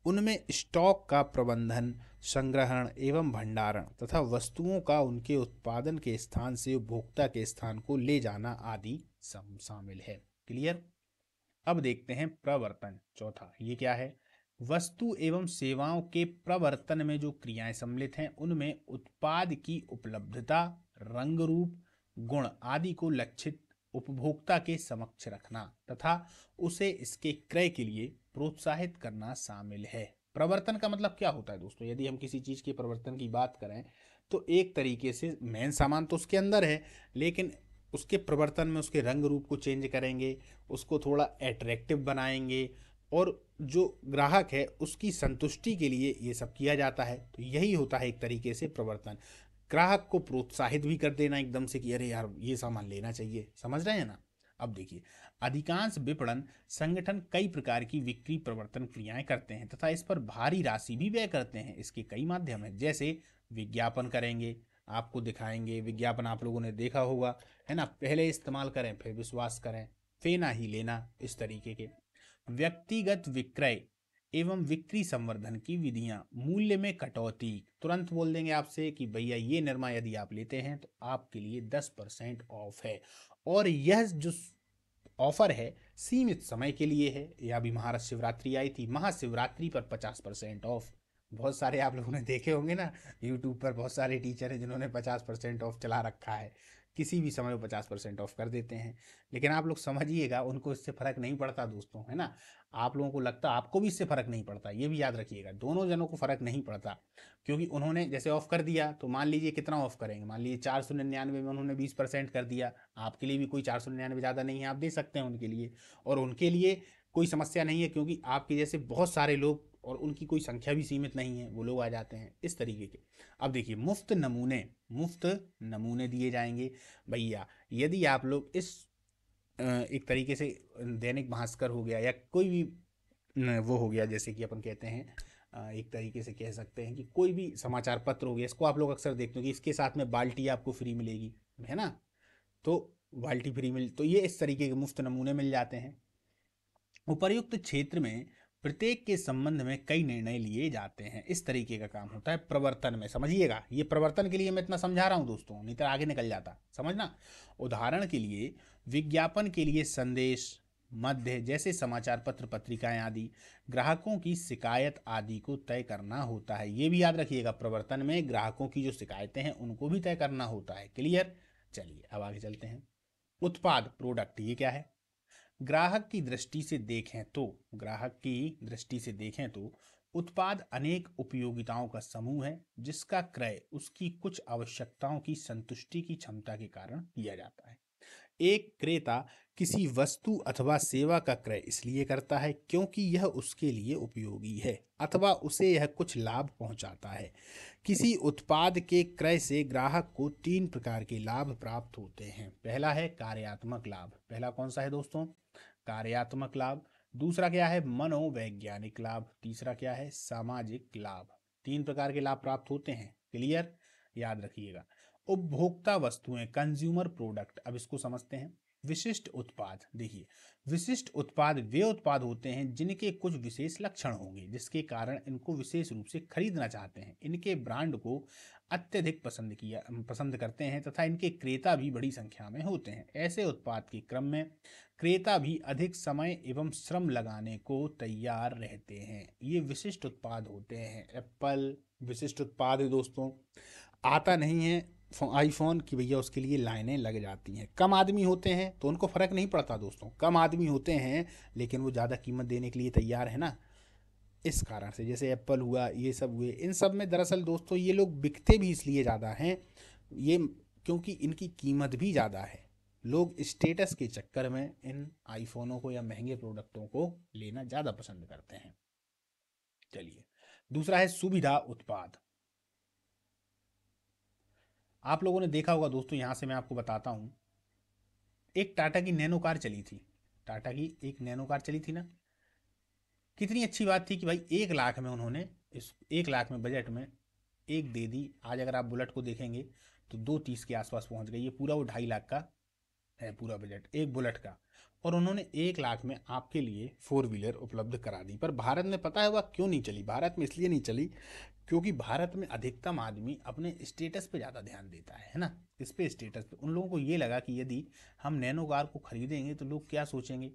उनमें स्टॉक का प्रबंधन संग्रहण एवं भंडारण तथा वस्तुओं का उनके उत्पादन के स्थान से उपभोक्ता के स्थान को ले जाना आदि शामिल है क्लियर अब देखते हैं प्रवर्तन चौथा ये क्या है वस्तु एवं सेवाओं के प्रवर्तन में जो क्रियाएं सम्मिलित हैं उनमें उत्पाद की उपलब्धता रंग रूप गुण आदि को लक्षित उपभोक्ता के समक्ष रखना तथा उसे इसके क्रय के लिए प्रोत्साहित करना शामिल है प्रवर्तन का मतलब क्या होता है दोस्तों यदि हम किसी चीज़ के प्रवर्तन की बात करें तो एक तरीके से मेन सामान तो उसके अंदर है लेकिन उसके प्रवर्तन में उसके रंग रूप को चेंज करेंगे उसको थोड़ा एट्रैक्टिव बनाएंगे और जो ग्राहक है उसकी संतुष्टि के लिए ये सब किया जाता है तो यही होता है एक तरीके से प्रवर्तन ग्राहक को प्रोत्साहित भी कर देना एकदम से कि अरे यार ये सामान लेना चाहिए समझ रहे हैं ना अब देखिए अधिकांश विपणन संगठन कई प्रकार की विक्री प्रवर्तन क्रियाएं करते हैं तथा इस पर भारी राशि भी व्यय करते हैं इसके कई माध्यम हैं जैसे विज्ञापन करेंगे आपको दिखाएंगे विज्ञापन आप लोगों ने देखा होगा है ना पहले इस्तेमाल करें फिर विश्वास करें फेना ही लेना इस तरीके के व्यक्तिगत विक्रय एवं विक्री संवर्धन की विधियां मूल्य में कटौती तुरंत बोल देंगे आपसे कि भैया ये निर्मा यदि आप लेते हैं तो आपके लिए दस परसेंट ऑफ है और यह जो ऑफर है सीमित समय के लिए है यह अभी महाराष्ट्र शिवरात्रि आई थी महाशिवरात्रि पर पचास परसेंट ऑफ बहुत सारे आप लोगों ने देखे होंगे ना यूट्यूब पर बहुत सारे टीचर हैं जिन्होंने पचास परसेंट ऑफ चला रखा है किसी भी समय पचास परसेंट ऑफ कर देते हैं लेकिन आप लोग समझिएगा उनको इससे फ़र्क नहीं पड़ता दोस्तों है ना आप लोगों को लगता आपको भी इससे फ़र्क नहीं पड़ता ये भी याद रखिएगा दोनों जनों को फ़र्क नहीं पड़ता क्योंकि उन्होंने जैसे ऑफ़ कर दिया तो मान लीजिए कितना ऑफ़ करेंगे मान लीजिए चार सौ निन्यानवे में उन्होंने बीस परसेंट कर दिया आपके लिए भी कोई चार सौ निन्यानवे ज़्यादा नहीं है आप दे सकते हैं उनके लिए और उनके लिए कोई समस्या नहीं है क्योंकि आपके जैसे बहुत सारे लोग और उनकी कोई संख्या भी सीमित नहीं है वो लोग आ जाते हैं इस तरीके के अब देखिए मुफ्त नमूने मुफ्त नमूने दिए जाएंगे भैया यदि आप लोग इस एक तरीके से दैनिक भास्कर हो गया या कोई भी वो हो गया जैसे कि अपन कहते हैं एक तरीके से कह सकते हैं कि कोई भी समाचार पत्र हो गया इसको आप लोग अक्सर देखते हो कि इसके साथ में बाल्टी आपको फ्री मिलेगी है ना तो बाल्टी फ्री मिल तो ये इस तरीके के मुफ्त नमूने मिल जाते हैं उपर्युक्त क्षेत्र में प्रत्येक के संबंध में कई निर्णय लिए जाते हैं इस तरीके का काम होता है प्रवर्तन में समझिएगा ये प्रवर्तन के लिए मैं इतना समझा रहा हूँ दोस्तों नहीं तो आगे निकल जाता समझना उदाहरण के लिए विज्ञापन के लिए संदेश मध्य जैसे समाचार पत्र पत्रिकाएं आदि ग्राहकों की शिकायत आदि को तय करना होता है ये भी याद रखिएगा प्रवर्तन में ग्राहकों की जो शिकायतें हैं उनको भी तय करना होता है क्लियर चलिए अब आगे चलते हैं उत्पाद प्रोडक्ट ये क्या है ग्राहक की दृष्टि से देखें तो ग्राहक की दृष्टि से देखें तो उत्पाद अनेक उपयोगिताओं का समूह है जिसका क्रय उसकी कुछ आवश्यकताओं की संतुष्टि की क्षमता के कारण किया जाता है एक क्रेता किसी वस्तु अथवा सेवा का क्रय इसलिए करता है क्योंकि यह उसके लिए उपयोगी है अथवा उसे यह कुछ लाभ पहुंचाता है किसी उत्पाद के क्रय से ग्राहक को तीन प्रकार के लाभ प्राप्त होते हैं पहला है कार्यात्मक लाभ पहला कौन सा है दोस्तों कार्यात्मक लाभ दूसरा क्या है मनोवैज्ञानिक लाभ तीसरा क्या है सामाजिक लाभ तीन प्रकार के लाभ प्राप्त होते हैं क्लियर याद रखिएगा उपभोक्ता वस्तुएं कंज्यूमर प्रोडक्ट अब इसको समझते हैं विशिष्ट उत्पाद देखिए विशिष्ट उत्पाद वे उत्पाद होते हैं जिनके कुछ विशेष लक्षण होंगे जिसके कारण इनको विशेष रूप से खरीदना चाहते हैं इनके ब्रांड को अत्यधिक पसंद किया पसंद करते हैं तथा इनके क्रेता भी बड़ी संख्या में होते हैं ऐसे उत्पाद के क्रम में क्रेता भी अधिक समय एवं श्रम लगाने को तैयार रहते हैं ये विशिष्ट उत्पाद होते हैं एप्पल विशिष्ट उत्पाद है दोस्तों आता नहीं है आईफोन की भैया उसके लिए लाइनें लग जाती हैं कम आदमी होते हैं तो उनको फ़र्क नहीं पड़ता दोस्तों कम आदमी होते हैं लेकिन वो ज़्यादा कीमत देने के लिए तैयार है ना इस कारण से जैसे एप्पल हुआ ये सब हुए इन सब में दरअसल दोस्तों ये लोग बिकते भी इसलिए ज़्यादा हैं ये क्योंकि इनकी कीमत भी ज़्यादा है लोग स्टेटस के चक्कर में इन आईफोनों को या महंगे प्रोडक्टों को लेना ज़्यादा पसंद करते हैं चलिए दूसरा है सुविधा उत्पाद आप लोगों ने देखा होगा दोस्तों यहाँ से मैं आपको बताता हूँ एक टाटा की नैनो कार चली थी टाटा की एक नैनो कार चली थी ना कितनी अच्छी बात थी कि भाई एक लाख में उन्होंने इस एक लाख में बजट में एक दे दी आज अगर आप बुलेट को देखेंगे तो दो तीस के आसपास पहुंच गई ये पूरा वो ढाई लाख का है पूरा बजट एक बुलेट का और उन्होंने एक लाख में आपके लिए फोर व्हीलर उपलब्ध करा दी पर भारत में पता है वह क्यों नहीं चली भारत में इसलिए नहीं चली क्योंकि भारत में अधिकतम आदमी अपने स्टेटस पे ज़्यादा ध्यान देता है ना इस पे स्टेटस पे उन लोगों को ये लगा कि यदि हम नैनो कार को खरीदेंगे तो लोग क्या सोचेंगे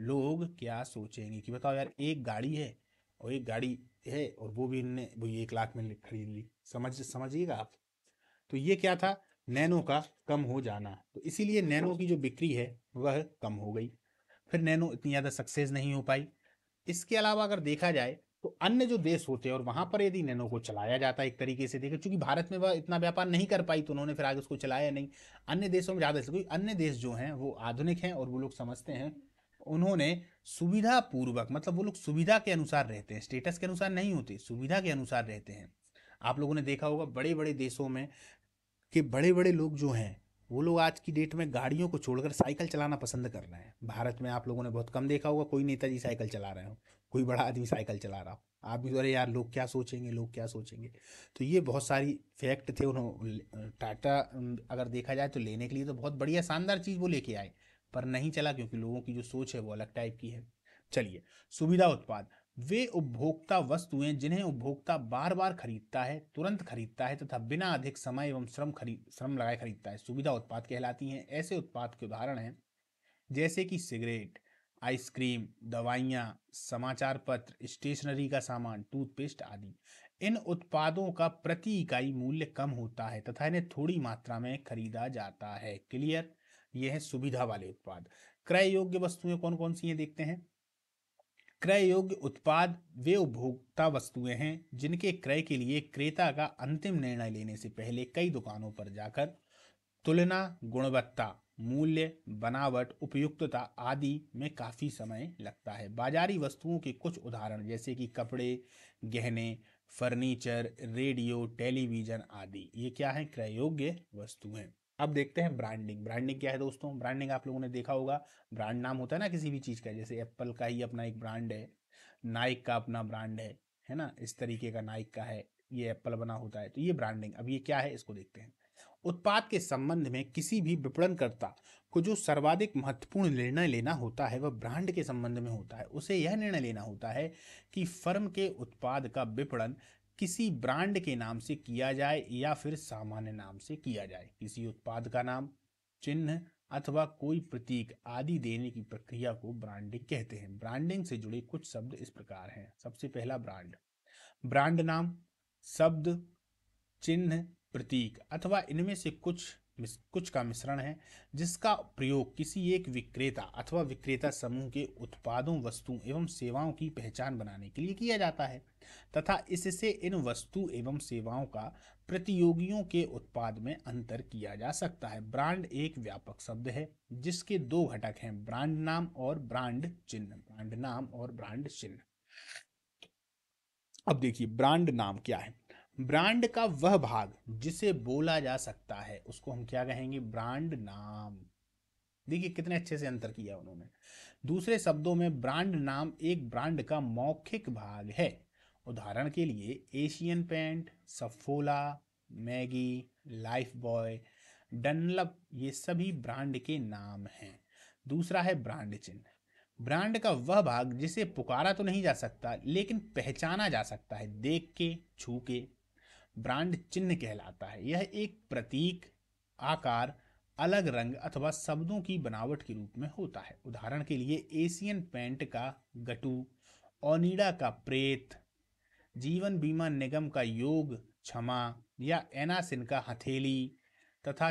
लोग क्या सोचेंगे कि बताओ यार एक गाड़ी है और एक गाड़ी है और वो भी इनने वो एक लाख में खरीद ली समझ समझिएगा आप तो ये क्या था नैनो का कम हो जाना तो इसीलिए नैनो की जो बिक्री है वह कम हो गई फिर नैनो इतनी ज़्यादा सक्सेस नहीं हो पाई इसके अलावा अगर देखा जाए तो अन्य जो देश होते हैं और वहाँ पर यदि नैनो को चलाया जाता है एक तरीके से देखें चूंकि भारत में वह इतना व्यापार नहीं कर पाई तो उन्होंने फिर आगे उसको चलाया नहीं अन्य देशों में ज़्यादा क्योंकि अन्य देश जो हैं वो आधुनिक हैं और वो लोग समझते हैं उन्होंने सुविधा पूर्वक मतलब वो लोग सुविधा के अनुसार रहते हैं स्टेटस के अनुसार नहीं होते सुविधा के अनुसार रहते हैं आप लोगों ने देखा होगा बड़े बड़े देशों में कि बड़े बड़े लोग जो हैं वो लोग आज की डेट में गाड़ियों को छोड़कर साइकिल चलाना पसंद कर रहे हैं भारत में आप लोगों ने बहुत कम देखा होगा कोई नेताजी साइकिल चला रहे हो कोई बड़ा आदमी साइकिल चला रहा हो आप भी तो अरे यार लोग क्या सोचेंगे लोग क्या सोचेंगे तो ये बहुत सारी फैक्ट थे उन्होंने टाटा अगर देखा जाए तो लेने के लिए तो बहुत बढ़िया शानदार चीज़ वो लेके आए पर नहीं चला क्योंकि लोगों की जो सोच है वो अलग टाइप की है चलिए सुविधा उत्पाद वे उपभोक्ता वस्तुएं जिन्हें उपभोक्ता बार बार खरीदता है तुरंत खरीदता है तथा बिना अधिक समय एवं श्रम खरीद श्रम लगाए खरीदता है सुविधा उत्पाद कहलाती हैं ऐसे उत्पाद के उदाहरण हैं जैसे कि सिगरेट आइसक्रीम दवाइयाँ समाचार पत्र स्टेशनरी का सामान टूथपेस्ट आदि इन उत्पादों का प्रति इकाई मूल्य कम होता है तथा इन्हें थोड़ी मात्रा में खरीदा जाता है क्लियर ये है सुविधा वाले उत्पाद क्रय योग्य वस्तुएं कौन कौन सी हैं देखते हैं क्रय योग्य उत्पाद वे उपभोक्ता वस्तुएं हैं जिनके क्रय के लिए क्रेता का अंतिम निर्णय लेने से पहले कई दुकानों पर जाकर तुलना गुणवत्ता मूल्य बनावट उपयुक्तता आदि में काफ़ी समय लगता है बाजारी वस्तुओं के कुछ उदाहरण जैसे कि कपड़े गहने फर्नीचर रेडियो टेलीविज़न आदि ये क्या है क्रय योग्य वस्तुएं अब देखते हैं ब्रांडिंग ब्रांडिंग क्या है दोस्तों ब्रांडिंग आप लोगों ने देखा होगा ब्रांड नाम होता है ना किसी भी चीज़ का जैसे एप्पल का ही अपना एक ब्रांड है नाइक का अपना ब्रांड है है ना इस तरीके का नाइक का है ये एप्पल बना होता है तो ये ब्रांडिंग अब ये क्या है इसको देखते हैं उत्पाद के संबंध में किसी भी विपणनकर्ता को जो सर्वाधिक महत्वपूर्ण निर्णय लेना होता है वह ब्रांड के संबंध में होता है उसे यह निर्णय लेना होता है कि फर्म के उत्पाद का विपणन किसी ब्रांड के नाम से किया जाए या फिर सामान्य नाम से किया जाए किसी उत्पाद का नाम चिन्ह अथवा कोई प्रतीक आदि देने की प्रक्रिया को ब्रांडिंग कहते हैं ब्रांडिंग से जुड़े कुछ शब्द इस प्रकार हैं सबसे पहला ब्रांड ब्रांड नाम शब्द चिन्ह प्रतीक अथवा इनमें से कुछ कुछ का मिश्रण है जिसका प्रयोग किसी एक विक्रेता अथवा विक्रेता समूह के उत्पादों वस्तुओं एवं सेवाओं की पहचान बनाने के लिए किया जाता है तथा इससे इन वस्तु एवं सेवाओं का प्रतियोगियों के उत्पाद में अंतर किया जा सकता है ब्रांड एक व्यापक शब्द है जिसके दो घटक हैं ब्रांड नाम और ब्रांड चिन्ह ब्रांड नाम और ब्रांड चिन्ह अब देखिए ब्रांड नाम क्या है ब्रांड का वह भाग जिसे बोला जा सकता है उसको हम क्या कहेंगे ब्रांड नाम देखिए कितने अच्छे से अंतर किया उन्होंने दूसरे शब्दों में ब्रांड नाम एक ब्रांड का मौखिक भाग है उदाहरण के लिए Asian paint Saffola Maggi Lifebuoy Dunlop ये सभी ब्रांड के नाम हैं दूसरा है ब्रांड चिन्ह ब्रांड का वह भाग जिसे पुकारा तो नहीं जा सकता लेकिन पहचाना जा सकता है देख के छू के ब्रांड चिन्ह कहलाता है यह एक प्रतीक आकार अलग रंग अथवा शब्दों की बनावट के रूप में होता है उदाहरण के लिए एशियन पेंट का गटू ओनिडा का प्रेत जीवन बीमा निगम का योग क्षमा या एनासिन का हथेली तथा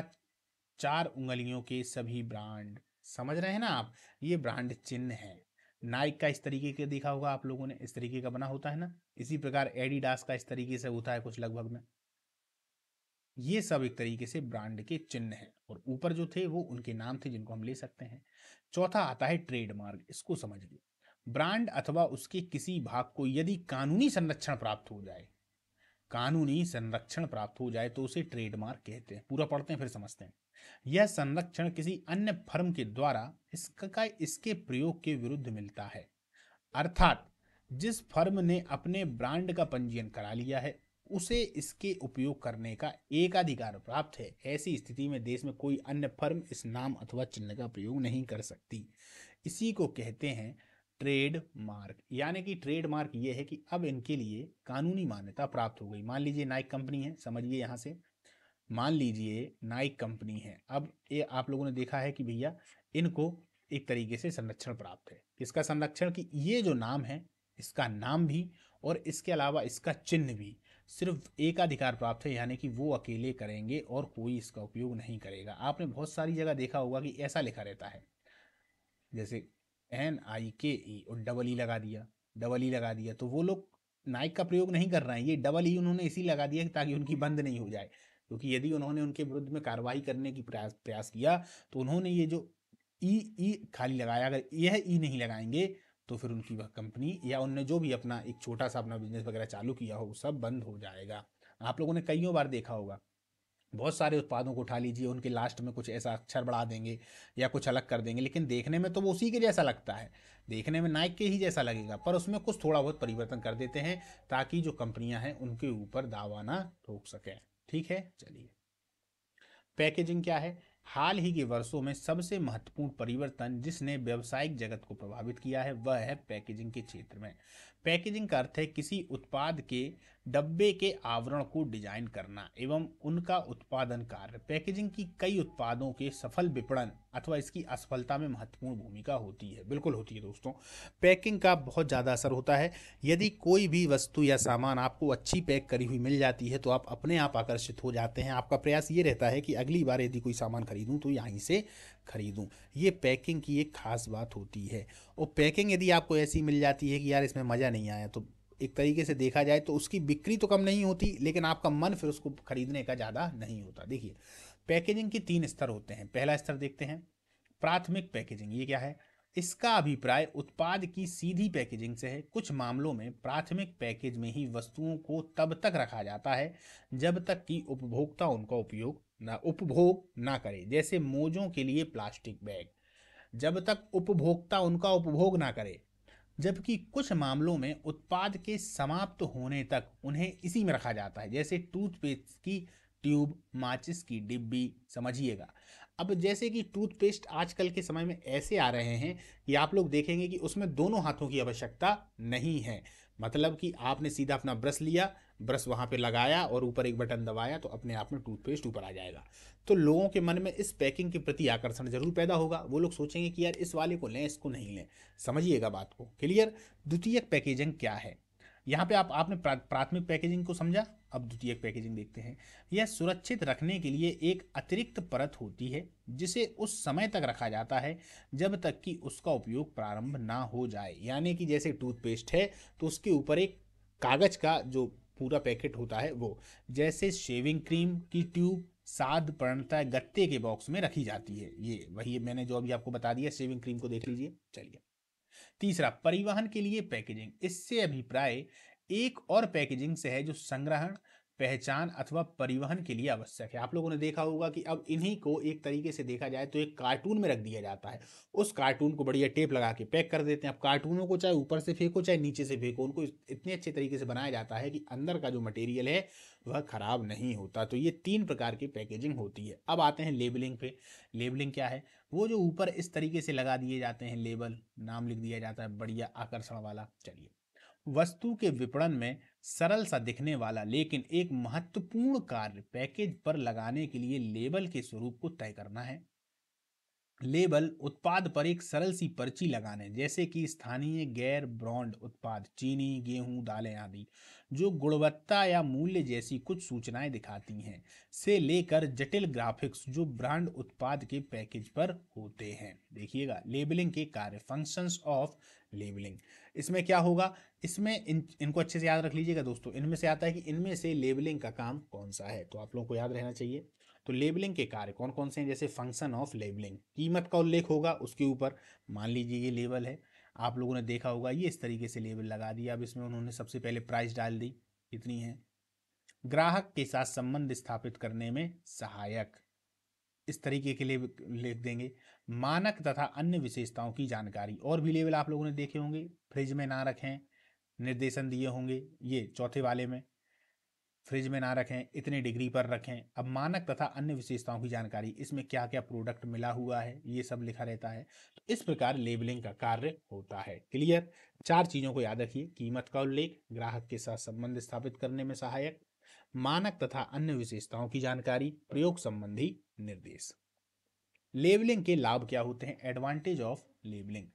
चार उंगलियों के सभी ब्रांड समझ रहे हैं ना आप ये ब्रांड चिन्ह है नाइक का इस तरीके के देखा होगा आप लोगों ने इस तरीके का बना होता है ना इसी प्रकार एडिडास का इस तरीके से होता है कुछ लगभग में ये सब एक तरीके से ब्रांड के चिन्ह हैं और ऊपर जो थे वो उनके नाम थे जिनको हम ले सकते हैं चौथा आता है ट्रेडमार्क इसको समझ ब्रांड अथवा उसके किसी भाग को यदि कानूनी संरक्षण प्राप्त हो जाए कानूनी संरक्षण प्राप्त हो जाए तो उसे ट्रेडमार्क कहते हैं पूरा पढ़ते हैं फिर समझते हैं यह संरक्षण किसी अन्य फर्म के द्वारा इसका इसके प्रयोग के विरुद्ध मिलता है अर्थात जिस फर्म ने अपने ब्रांड का पंजीयन करा लिया है उसे इसके उपयोग करने का एकाधिकार प्राप्त है ऐसी स्थिति में देश में कोई अन्य फर्म इस नाम अथवा चिन्ह का प्रयोग नहीं कर सकती इसी को कहते हैं ट्रेड मार्क यानी कि ट्रेड मार्क ये है कि अब इनके लिए कानूनी मान्यता प्राप्त हो गई मान लीजिए नाइक कंपनी है समझिए यहाँ से मान लीजिए नाइक कंपनी है अब ये आप लोगों ने देखा है कि भैया इनको एक तरीके से संरक्षण प्राप्त है किसका संरक्षण कि ये जो नाम है इसका नाम भी और इसके अलावा इसका चिन्ह भी सिर्फ एक अधिकार प्राप्त है यानी कि वो अकेले करेंगे और कोई इसका उपयोग नहीं करेगा आपने बहुत सारी जगह देखा होगा कि ऐसा लिखा रहता है जैसे एन आई के ई और डबल ई लगा दिया डबल ई लगा दिया तो वो लोग नाइक का प्रयोग नहीं कर रहे हैं ये डबल ई उन्होंने इसी लगा दिया ताकि उनकी बंद नहीं हो जाए क्योंकि यदि उन्होंने उनके विरुद्ध में कार्रवाई करने की प्रयास प्रयास किया तो उन्होंने ये जो ई ई खाली लगाया अगर यह ई नहीं लगाएंगे तो फिर उनकी वह कंपनी या उनने जो भी अपना एक छोटा सा अपना बिजनेस वगैरह चालू किया हो वो सब बंद हो जाएगा आप लोगों ने कईयों बार देखा होगा बहुत सारे उत्पादों को उठा लीजिए उनके लास्ट में कुछ ऐसा अक्षर बढ़ा देंगे या कुछ अलग कर देंगे लेकिन देखने में तो वो उसी के जैसा लगता है देखने में नाइक के ही जैसा लगेगा पर उसमें कुछ थोड़ा बहुत परिवर्तन कर देते हैं ताकि जो कंपनियां हैं उनके ऊपर दावा ना ठोक सकें ठीक है चलिए पैकेजिंग क्या है हाल ही के वर्षों में सबसे महत्वपूर्ण परिवर्तन जिसने व्यावसायिक जगत को प्रभावित किया है वह है पैकेजिंग के क्षेत्र में पैकेजिंग का अर्थ है किसी उत्पाद के डब्बे के आवरण को डिजाइन करना एवं उनका उत्पादन कार्य पैकेजिंग की कई उत्पादों के सफल विपणन अथवा इसकी असफलता में महत्वपूर्ण भूमिका होती है बिल्कुल होती है दोस्तों पैकिंग का बहुत ज़्यादा असर होता है यदि कोई भी वस्तु या सामान आपको अच्छी पैक करी हुई मिल जाती है तो आप अपने आप आकर्षित हो जाते हैं आपका प्रयास ये रहता है कि अगली बार यदि कोई सामान खरीदूँ तो यहीं से खरीदूँ ये पैकिंग की एक खास बात होती है और पैकिंग यदि आपको ऐसी मिल जाती है कि यार इसमें मज़ा नहीं आया तो एक तरीके से देखा जाए तो उसकी बिक्री तो कम नहीं होती लेकिन आपका मन फिर उसको खरीदने का ज़्यादा नहीं होता देखिए पैकेजिंग के तीन स्तर होते हैं पहला स्तर देखते हैं प्राथमिक पैकेजिंग ये क्या है इसका अभिप्राय उत्पाद की सीधी पैकेजिंग से है कुछ मामलों में प्राथमिक पैकेज में ही वस्तुओं को तब तक रखा जाता है जब तक कि उपभोक्ता उनका उपयोग ना उपभोग ना करे जैसे मोजों के लिए प्लास्टिक बैग जब तक उपभोक्ता उनका उपभोग ना करे जबकि कुछ मामलों में उत्पाद के समाप्त होने तक उन्हें इसी में रखा जाता है जैसे टूथपेस्ट की ट्यूब माचिस की डिब्बी समझिएगा अब जैसे कि टूथपेस्ट आजकल के समय में ऐसे आ रहे हैं कि आप लोग देखेंगे कि उसमें दोनों हाथों की आवश्यकता नहीं है मतलब कि आपने सीधा अपना ब्रश लिया ब्रश वहाँ पे लगाया और ऊपर एक बटन दबाया तो अपने आप में टूथपेस्ट ऊपर आ जाएगा तो लोगों के मन में इस पैकिंग के प्रति आकर्षण जरूर पैदा होगा वो लोग सोचेंगे कि यार इस वाले को लें इसको नहीं लें समझिएगा बात को क्लियर द्वितीय पैकेजिंग क्या है यहाँ पे आप आपने प्राथमिक पैकेजिंग को समझा अब द्वितीय पैकेजिंग देखते हैं यह सुरक्षित रखने के लिए एक अतिरिक्त परत होती है जिसे उस समय तक रखा जाता है जब तक कि उसका उपयोग प्रारंभ ना हो जाए यानी कि जैसे टूथपेस्ट है तो उसके ऊपर एक कागज़ का जो पूरा पैकेट होता है वो जैसे शेविंग क्रीम की ट्यूब साध प्रणता गत्ते के बॉक्स में रखी जाती है ये वही मैंने जो अभी आपको बता दिया शेविंग क्रीम को देख लीजिए चलिए तीसरा परिवहन के लिए पैकेजिंग इससे अभिप्राय एक और पैकेजिंग से है जो संग्रहण पहचान अथवा परिवहन के लिए आवश्यक है आप लोगों ने देखा होगा कि अब इन्हीं को एक तरीके से देखा जाए तो एक कार्टून में रख दिया जाता है उस कार्टून को बढ़िया टेप लगा के पैक कर देते हैं अब कार्टूनों को चाहे ऊपर से फेंको चाहे नीचे से फेंको उनको इतने अच्छे तरीके से बनाया जाता है कि अंदर का जो मटेरियल है वह खराब नहीं होता तो ये तीन प्रकार की पैकेजिंग होती है अब आते हैं लेबलिंग पे लेबलिंग क्या है वो जो ऊपर इस तरीके से लगा दिए जाते हैं लेबल नाम लिख दिया जाता है बढ़िया आकर्षण वाला चलिए वस्तु के विपणन में सरल सा दिखने वाला लेकिन एक महत्वपूर्ण कार्य पैकेज पर लगाने के लिए लेबल के स्वरूप को तय करना है लेबल उत्पाद पर एक सरल सी पर्ची लगाने जैसे कि स्थानीय गैर ब्रांड उत्पाद चीनी गेहूं दालें आदि जो गुणवत्ता या मूल्य जैसी कुछ सूचनाएं दिखाती हैं से लेकर जटिल ग्राफिक्स जो ब्रांड उत्पाद के पैकेज पर होते हैं देखिएगा लेबलिंग के कार्य फंक्शंस ऑफ लेबलिंग इसमें क्या होगा इसमें इन इनको अच्छे से याद रख लीजिएगा दोस्तों इनमें से आता है कि इनमें से लेबलिंग का काम कौन सा है तो आप लोगों को याद रहना चाहिए तो लेबलिंग के कार्य कौन कौन से हैं जैसे फंक्शन ऑफ लेबलिंग कीमत का उल्लेख होगा उसके ऊपर मान लीजिए ये लेबल है आप लोगों ने देखा होगा ये इस तरीके से लेबल लगा दिया अब इसमें उन्होंने सबसे पहले प्राइस डाल दी कितनी है ग्राहक के साथ संबंध स्थापित करने में सहायक इस तरीके के लिए लिख देंगे मानक तथा अन्य विशेषताओं की जानकारी और भी लेवल आप लोगों ने देखे होंगे फ्रिज में ना रखें निर्देशन दिए होंगे ये चौथे वाले में फ्रिज में ना रखें इतने डिग्री पर रखें अब मानक तथा अन्य विशेषताओं की जानकारी इसमें क्या क्या प्रोडक्ट मिला हुआ है ये सब लिखा रहता है तो इस प्रकार लेबलिंग का कार्य होता है क्लियर चार चीज़ों को याद रखिए कीमत का उल्लेख ग्राहक के साथ संबंध स्थापित करने में सहायक मानक तथा अन्य विशेषताओं की जानकारी प्रयोग संबंधी निर्देश लेबलिंग के लाभ क्या होते हैं एडवांटेज ऑफ लेबलिंग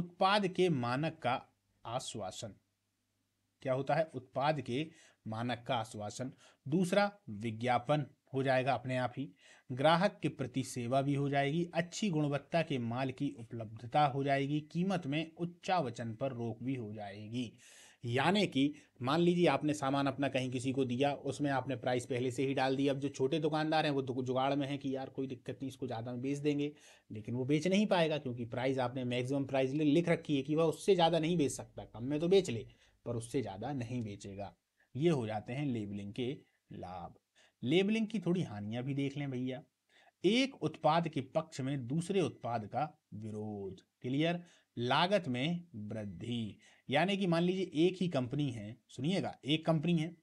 उत्पाद के मानक का आश्वासन क्या होता है उत्पाद के मानक का आश्वासन दूसरा विज्ञापन हो जाएगा अपने आप ही ग्राहक के प्रति सेवा भी हो जाएगी अच्छी गुणवत्ता के माल की उपलब्धता हो जाएगी कीमत में उच्चा वचन पर रोक भी हो जाएगी यानी कि मान लीजिए आपने सामान अपना कहीं किसी को दिया उसमें आपने प्राइस पहले से ही डाल दिया अब जो छोटे दुकानदार हैं वो तो जुगाड़ में हैं कि यार कोई दिक्कत नहीं इसको ज़्यादा में बेच देंगे लेकिन वो बेच नहीं पाएगा क्योंकि प्राइस आपने मैक्सिमम प्राइस लिख रखी है कि वह उससे ज़्यादा नहीं बेच सकता कम में तो बेच ले पर उससे ज़्यादा नहीं बेचेगा ये हो जाते हैं लेबलिंग के लाभ लेबलिंग की थोड़ी हानियां भी देख लें भैया एक उत्पाद के पक्ष में दूसरे उत्पाद का विरोध क्लियर लागत में वृद्धि यानी कि मान लीजिए एक ही कंपनी है सुनिएगा एक कंपनी है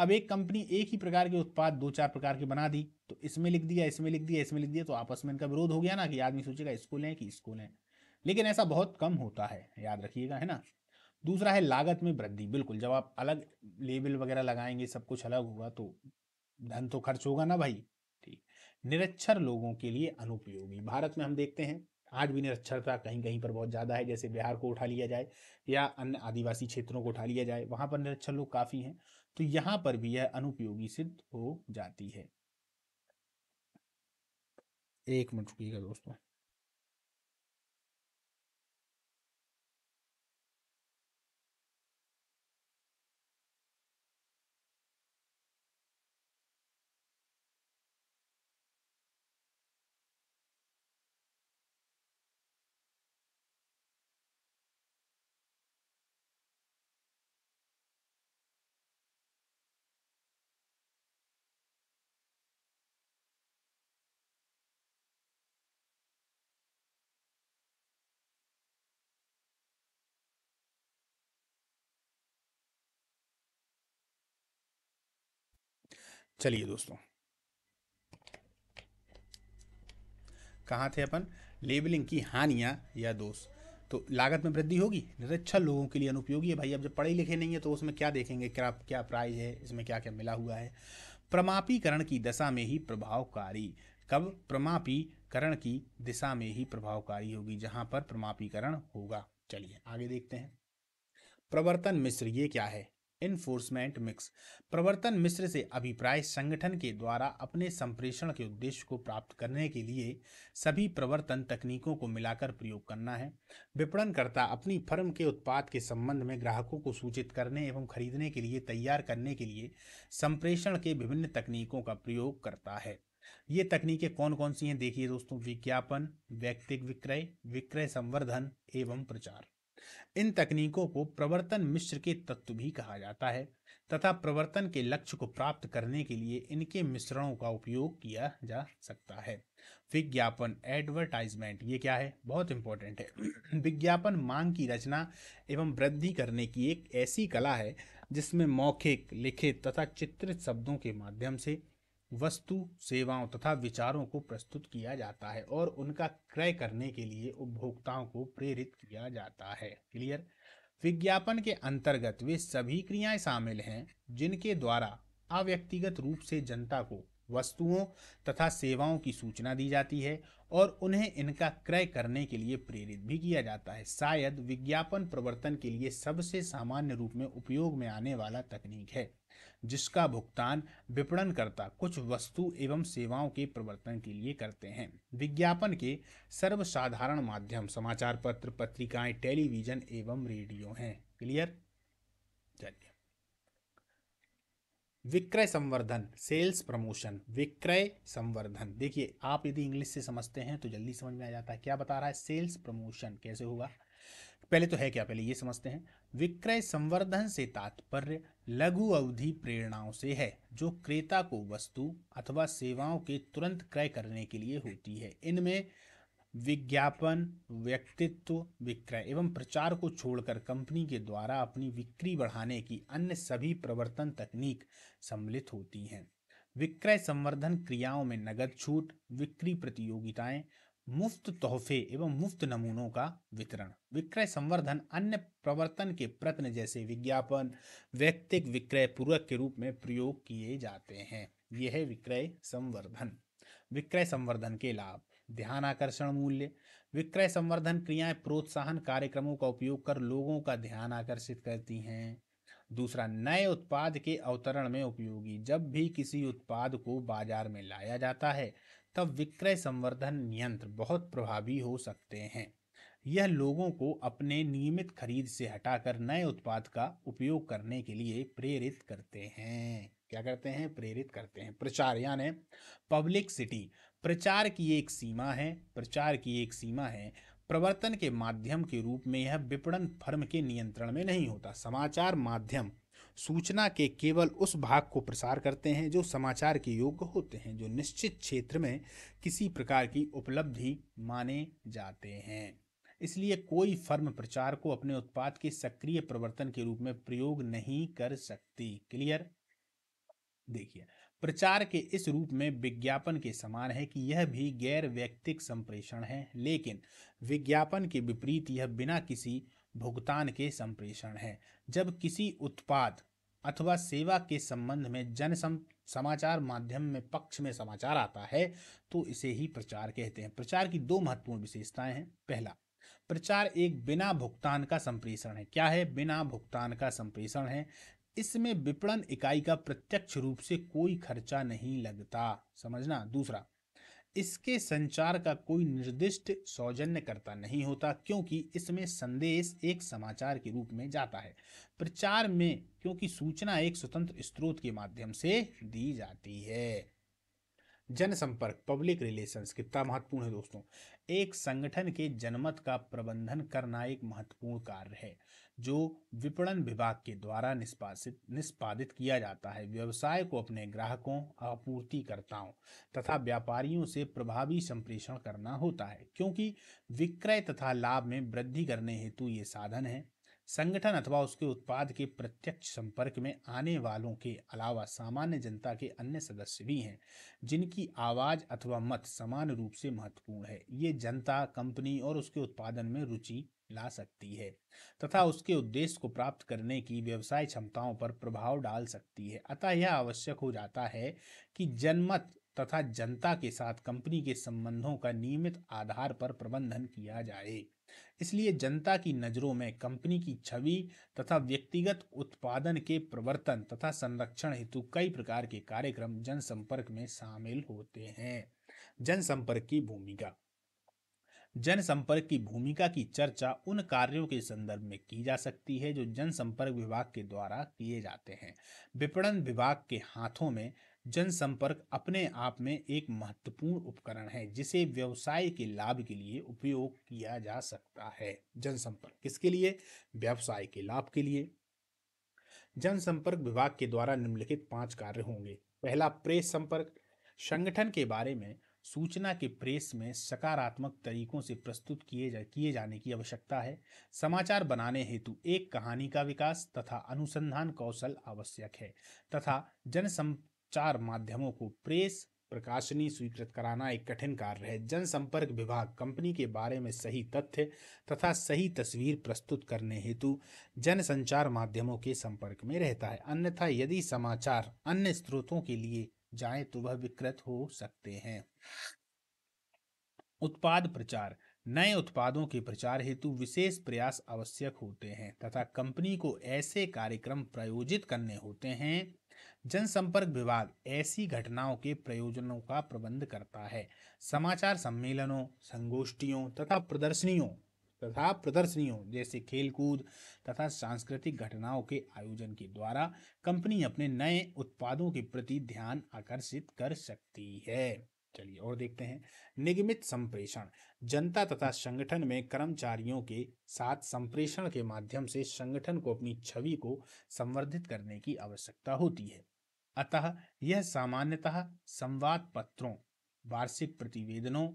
अब एक कंपनी एक ही प्रकार के उत्पाद दो चार प्रकार के बना दी तो इसमें लिख दिया इसमें लिख दिया इसमें लिख दिया तो आपस में इनका विरोध हो गया ना कि आदमी सोचेगा इसको लें कि इसको लें लेकिन ऐसा बहुत कम होता है याद रखिएगा है ना दूसरा है लागत में वृद्धि बिल्कुल जब आप अलग लेबल वगैरह लगाएंगे सब कुछ अलग होगा तो धन तो खर्च होगा ना भाई ठीक निरक्षर लोगों के लिए अनुपयोगी भारत में हम देखते हैं आज भी निरक्षरता कहीं कहीं पर बहुत ज़्यादा है जैसे बिहार को उठा लिया जाए या अन्य आदिवासी क्षेत्रों को उठा लिया जाए वहाँ पर निरक्षर लोग काफ़ी हैं तो यहाँ पर भी यह अनुपयोगी सिद्ध हो जाती है एक मिनट रुकिएगा दोस्तों चलिए दोस्तों कहाँ थे अपन लेबलिंग की हानियाँ या दोष तो लागत में वृद्धि होगी निरक्षर लोगों के लिए अनुपयोगी है भाई अब जब पढ़े लिखे नहीं है तो उसमें क्या देखेंगे क्या क्या प्राइज है इसमें क्या क्या मिला हुआ है प्रमापीकरण की दशा में ही प्रभावकारी कब प्रमापीकरण की दिशा में ही प्रभावकारी होगी जहां पर प्रमापीकरण होगा चलिए आगे देखते हैं प्रवर्तन मिश्र ये क्या है इन्फोर्समेंट मिक्स प्रवर्तन मिश्र से अभिप्राय संगठन के द्वारा अपने संप्रेषण के उद्देश्य को प्राप्त करने के लिए सभी प्रवर्तन तकनीकों को मिलाकर प्रयोग करना है विपणनकर्ता अपनी फर्म के उत्पाद के संबंध में ग्राहकों को सूचित करने एवं खरीदने के लिए तैयार करने के लिए संप्रेषण के विभिन्न तकनीकों का प्रयोग करता है ये तकनीकें कौन कौन सी हैं देखिए दोस्तों विज्ञापन व्यक्तिक विक्रय विक्रय संवर्धन एवं प्रचार इन तकनीकों को प्रवर्तन मिश्र के तत्व भी कहा जाता है तथा प्रवर्तन के लक्ष्य को प्राप्त करने के लिए इनके मिश्रणों का उपयोग किया जा सकता है विज्ञापन एडवर्टाइजमेंट ये क्या है बहुत इंपॉर्टेंट है विज्ञापन मांग की रचना एवं वृद्धि करने की एक ऐसी कला है जिसमें मौखिक लिखित तथा चित्रित शब्दों के माध्यम से वस्तु सेवाओं तथा विचारों को प्रस्तुत किया जाता है और उनका क्रय करने के लिए उपभोक्ताओं को प्रेरित किया जाता है क्लियर विज्ञापन के अंतर्गत वे सभी क्रियाएं शामिल हैं जिनके द्वारा अव्यक्तिगत रूप से जनता को वस्तुओं तथा सेवाओं की सूचना दी जाती है और उन्हें इनका क्रय करने के लिए प्रेरित भी किया जाता है शायद विज्ञापन प्रवर्तन के लिए सबसे सामान्य रूप में उपयोग में आने वाला तकनीक है जिसका भुगतान विपणनकर्ता कुछ वस्तु एवं सेवाओं के प्रवर्तन के लिए करते हैं विज्ञापन के सर्वसाधारण माध्यम समाचार पत्र पत्रिकाएं टेलीविजन एवं रेडियो हैं क्लियर चलिए विक्रय संवर्धन सेल्स प्रमोशन विक्रय संवर्धन देखिए आप यदि इंग्लिश से समझते हैं तो जल्दी समझ में आ जाता है क्या बता रहा है सेल्स प्रमोशन कैसे होगा पहले तो है क्या पहले ये समझते हैं विक्रय संवर्धन से तात्पर्य लघु अवधि प्रेरणाओं से है जो क्रेता को वस्तु अथवा सेवाओं के तुरंत क्रय करने के लिए होती है इनमें विज्ञापन व्यक्तित्व विक्रय एवं प्रचार को छोड़कर कंपनी के द्वारा अपनी बिक्री बढ़ाने की अन्य सभी प्रवर्तन तकनीक सम्मिलित होती हैं विक्रय संवर्धन क्रियाओं में नगद छूट विक्री प्रतियोगिताएं मुफ्त तोहफे एवं मुफ्त नमूनों का वितरण विक्रय संवर्धन अन्य प्रवर्तन के प्रत्न जैसे विज्ञापन व्यक्तिक विक्रय पूर्वक के रूप में प्रयोग किए जाते हैं यह है विक्रय संवर्धन विक्रय संवर्धन के लाभ ध्यान आकर्षण मूल्य विक्रय संवर्धन क्रियाएं प्रोत्साहन कार्यक्रमों का उपयोग कर लोगों का ध्यान आकर्षित करती हैं दूसरा नए उत्पाद के अवतरण में उपयोगी जब भी किसी उत्पाद को बाजार में लाया जाता है तब विक्रय संवर्धन नियंत्र बहुत प्रभावी हो सकते हैं यह लोगों को अपने नियमित खरीद से हटाकर नए उत्पाद का उपयोग करने के लिए प्रेरित करते हैं क्या करते हैं प्रेरित करते हैं प्रचार यानी पब्लिक सिटी प्रचार की एक सीमा है प्रचार की एक सीमा है प्रवर्तन के माध्यम के रूप में यह विपणन फर्म के नियंत्रण में नहीं होता समाचार माध्यम सूचना के केवल उस भाग को प्रसार करते हैं जो समाचार के योग्य होते हैं जो निश्चित क्षेत्र में किसी प्रकार की उपलब्धि माने जाते हैं इसलिए कोई फर्म प्रचार को अपने उत्पाद के सक्रिय प्रवर्तन के रूप में प्रयोग नहीं कर सकती क्लियर देखिए प्रचार के इस रूप में विज्ञापन के समान है कि यह भी गैर व्यक्तिक संप्रेषण है लेकिन विज्ञापन के विपरीत यह बिना किसी भुगतान के संप्रेषण है जब किसी उत्पाद अथवा सेवा के संबंध में जन समाचार माध्यम में पक्ष में समाचार आता है तो इसे ही प्रचार कहते हैं प्रचार की दो महत्वपूर्ण विशेषताएं हैं पहला प्रचार एक बिना भुगतान का संप्रेषण है क्या है बिना भुगतान का संप्रेषण है इसमें विपणन इकाई का प्रत्यक्ष रूप से कोई खर्चा नहीं लगता समझना दूसरा इसके संचार का कोई निर्दिष्ट सौजन्य करता नहीं होता क्योंकि इसमें संदेश एक समाचार के रूप में जाता है प्रचार में क्योंकि सूचना एक स्वतंत्र स्रोत के माध्यम से दी जाती है जनसंपर्क पब्लिक रिलेशंस कितना महत्वपूर्ण है दोस्तों एक संगठन के जनमत का प्रबंधन करना एक महत्वपूर्ण कार्य है जो विपणन विभाग के द्वारा निष्पादित निष्पादित किया जाता है व्यवसाय को अपने ग्राहकों आपूर्तिकर्ताओं तथा व्यापारियों से प्रभावी संप्रेषण करना होता है क्योंकि विक्रय तथा लाभ में वृद्धि करने हेतु ये साधन है संगठन अथवा उसके उत्पाद के प्रत्यक्ष संपर्क में आने वालों के अलावा सामान्य जनता के अन्य सदस्य भी हैं जिनकी आवाज़ अथवा मत समान रूप से महत्वपूर्ण है ये जनता कंपनी और उसके उत्पादन में रुचि ला सकती है तथा उसके उद्देश्य को प्राप्त करने की व्यवसाय क्षमताओं पर प्रभाव डाल सकती है अतः यह आवश्यक हो जाता है कि जनमत तथा जनता के साथ कंपनी के संबंधों का नियमित आधार पर प्रबंधन किया जाए इसलिए जनता की नज़रों में कंपनी की छवि तथा व्यक्तिगत उत्पादन के प्रवर्तन तथा संरक्षण हेतु कई प्रकार के कार्यक्रम जनसंपर्क में शामिल होते हैं जनसंपर्क की भूमिका जनसंपर्क की भूमिका की चर्चा उन कार्यों के संदर्भ में की जा सकती है जो जनसंपर्क विभाग के द्वारा किए जाते हैं विपणन विभाग के हाथों में जनसंपर्क अपने आप में एक महत्वपूर्ण उपकरण है जिसे व्यवसाय के लाभ के लिए उपयोग किया जा सकता है जनसंपर्क किसके लिए व्यवसाय के लाभ के लिए जनसंपर्क विभाग के द्वारा निम्नलिखित पांच कार्य होंगे पहला प्रेस संपर्क संगठन के बारे में सूचना के प्रेस में सकारात्मक तरीकों से प्रस्तुत किए जा किए जाने की आवश्यकता है समाचार बनाने हेतु एक कहानी का विकास तथा अनुसंधान कौशल आवश्यक है तथा जनसंपर्क चार माध्यमों को प्रेस प्रकाशनी स्वीकृत कराना एक कठिन कार्य है जनसंपर्क विभाग कंपनी के बारे में सही तथ्य तथा सही तस्वीर प्रस्तुत करने हेतु जनसंचार माध्यमों के संपर्क में रहता है अन्यथा यदि समाचार अन्य स्रोतों के लिए जाए तो वह विकृत हो सकते हैं उत्पाद प्रचार नए उत्पादों के प्रचार हेतु विशेष प्रयास आवश्यक होते हैं तथा कंपनी को ऐसे कार्यक्रम प्रायोजित करने होते हैं जनसंपर्क विभाग ऐसी घटनाओं के प्रयोजनों का प्रबंध करता है समाचार सम्मेलनों संगोष्ठियों तथा प्रदर्शनियों तथा प्रदर्शनियों जैसे खेलकूद तथा सांस्कृतिक घटनाओं के आयोजन के द्वारा कंपनी अपने नए उत्पादों के प्रति ध्यान आकर्षित कर सकती है चलिए और देखते हैं निगमित संप्रेषण जनता तथा संगठन में कर्मचारियों के साथ संप्रेषण के माध्यम से संगठन को अपनी छवि को संवर्धित करने की आवश्यकता होती है अतः यह सामान्यतः संवाद पत्रों वार्षिक प्रतिवेदनों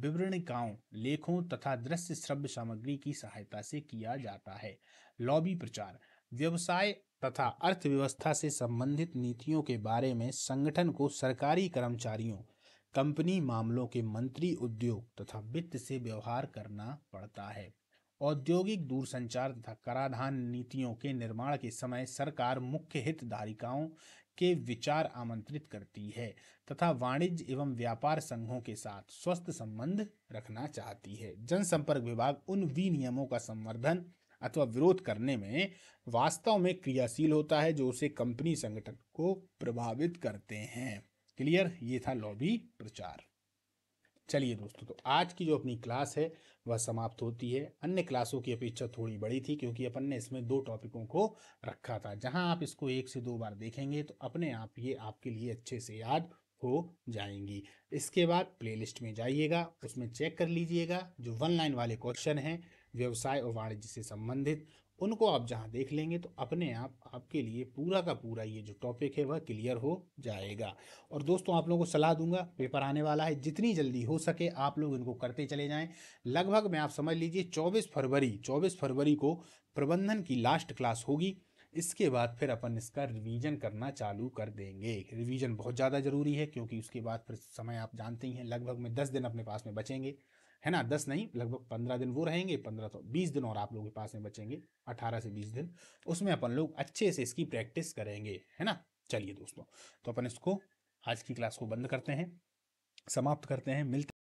विवरणिकाओं लेखों तथा दृश्य श्रव्य सामग्री की सहायता से किया जाता है लॉबी प्रचार व्यवसाय तथा अर्थव्यवस्था से संबंधित नीतियों के बारे में संगठन को सरकारी कर्मचारियों कंपनी मामलों के मंत्री उद्योग तथा वित्त से व्यवहार करना पड़ता है औद्योगिक दूरसंचार तथा कराधान नीतियों के निर्माण के समय सरकार मुख्य हितधारिकाओं के विचार आमंत्रित करती है तथा वाणिज्य एवं व्यापार संघों के साथ स्वस्थ संबंध रखना चाहती है जनसंपर्क विभाग उन विनियमों का संवर्धन अथवा विरोध करने में वास्तव में क्रियाशील होता है जो उसे कंपनी संगठन को प्रभावित करते हैं क्लियर ये था लॉबी प्रचार चलिए दोस्तों तो आज की जो अपनी क्लास है वह समाप्त होती है अन्य क्लासों की अपेक्षा थोड़ी बड़ी थी क्योंकि अपन ने इसमें दो टॉपिकों को रखा था जहां आप इसको एक से दो बार देखेंगे तो अपने आप ये आपके लिए अच्छे से याद हो जाएंगी इसके बाद प्लेलिस्ट में जाइएगा उसमें चेक कर लीजिएगा जो वन लाइन वाले क्वेश्चन हैं व्यवसाय और वाणिज्य से संबंधित उनको आप जहाँ देख लेंगे तो अपने आप आपके लिए पूरा का पूरा ये जो टॉपिक है वह क्लियर हो जाएगा और दोस्तों आप लोगों को सलाह दूंगा पेपर आने वाला है जितनी जल्दी हो सके आप लोग इनको करते चले जाएं लगभग मैं आप समझ लीजिए 24 फरवरी 24 फरवरी को प्रबंधन की लास्ट क्लास होगी इसके बाद फिर अपन इसका रिवीजन करना चालू कर देंगे रिवीजन बहुत ज़्यादा ज़रूरी है क्योंकि उसके बाद फिर समय आप जानते ही हैं लगभग में दस दिन अपने पास में बचेंगे है ना दस नहीं लगभग पंद्रह दिन वो रहेंगे पंद्रह तो बीस दिन और आप लोगों के पास में बचेंगे अठारह से बीस दिन उसमें अपन लोग अच्छे से इसकी प्रैक्टिस करेंगे है ना चलिए दोस्तों तो अपन इसको आज की क्लास को बंद करते हैं समाप्त करते हैं मिलते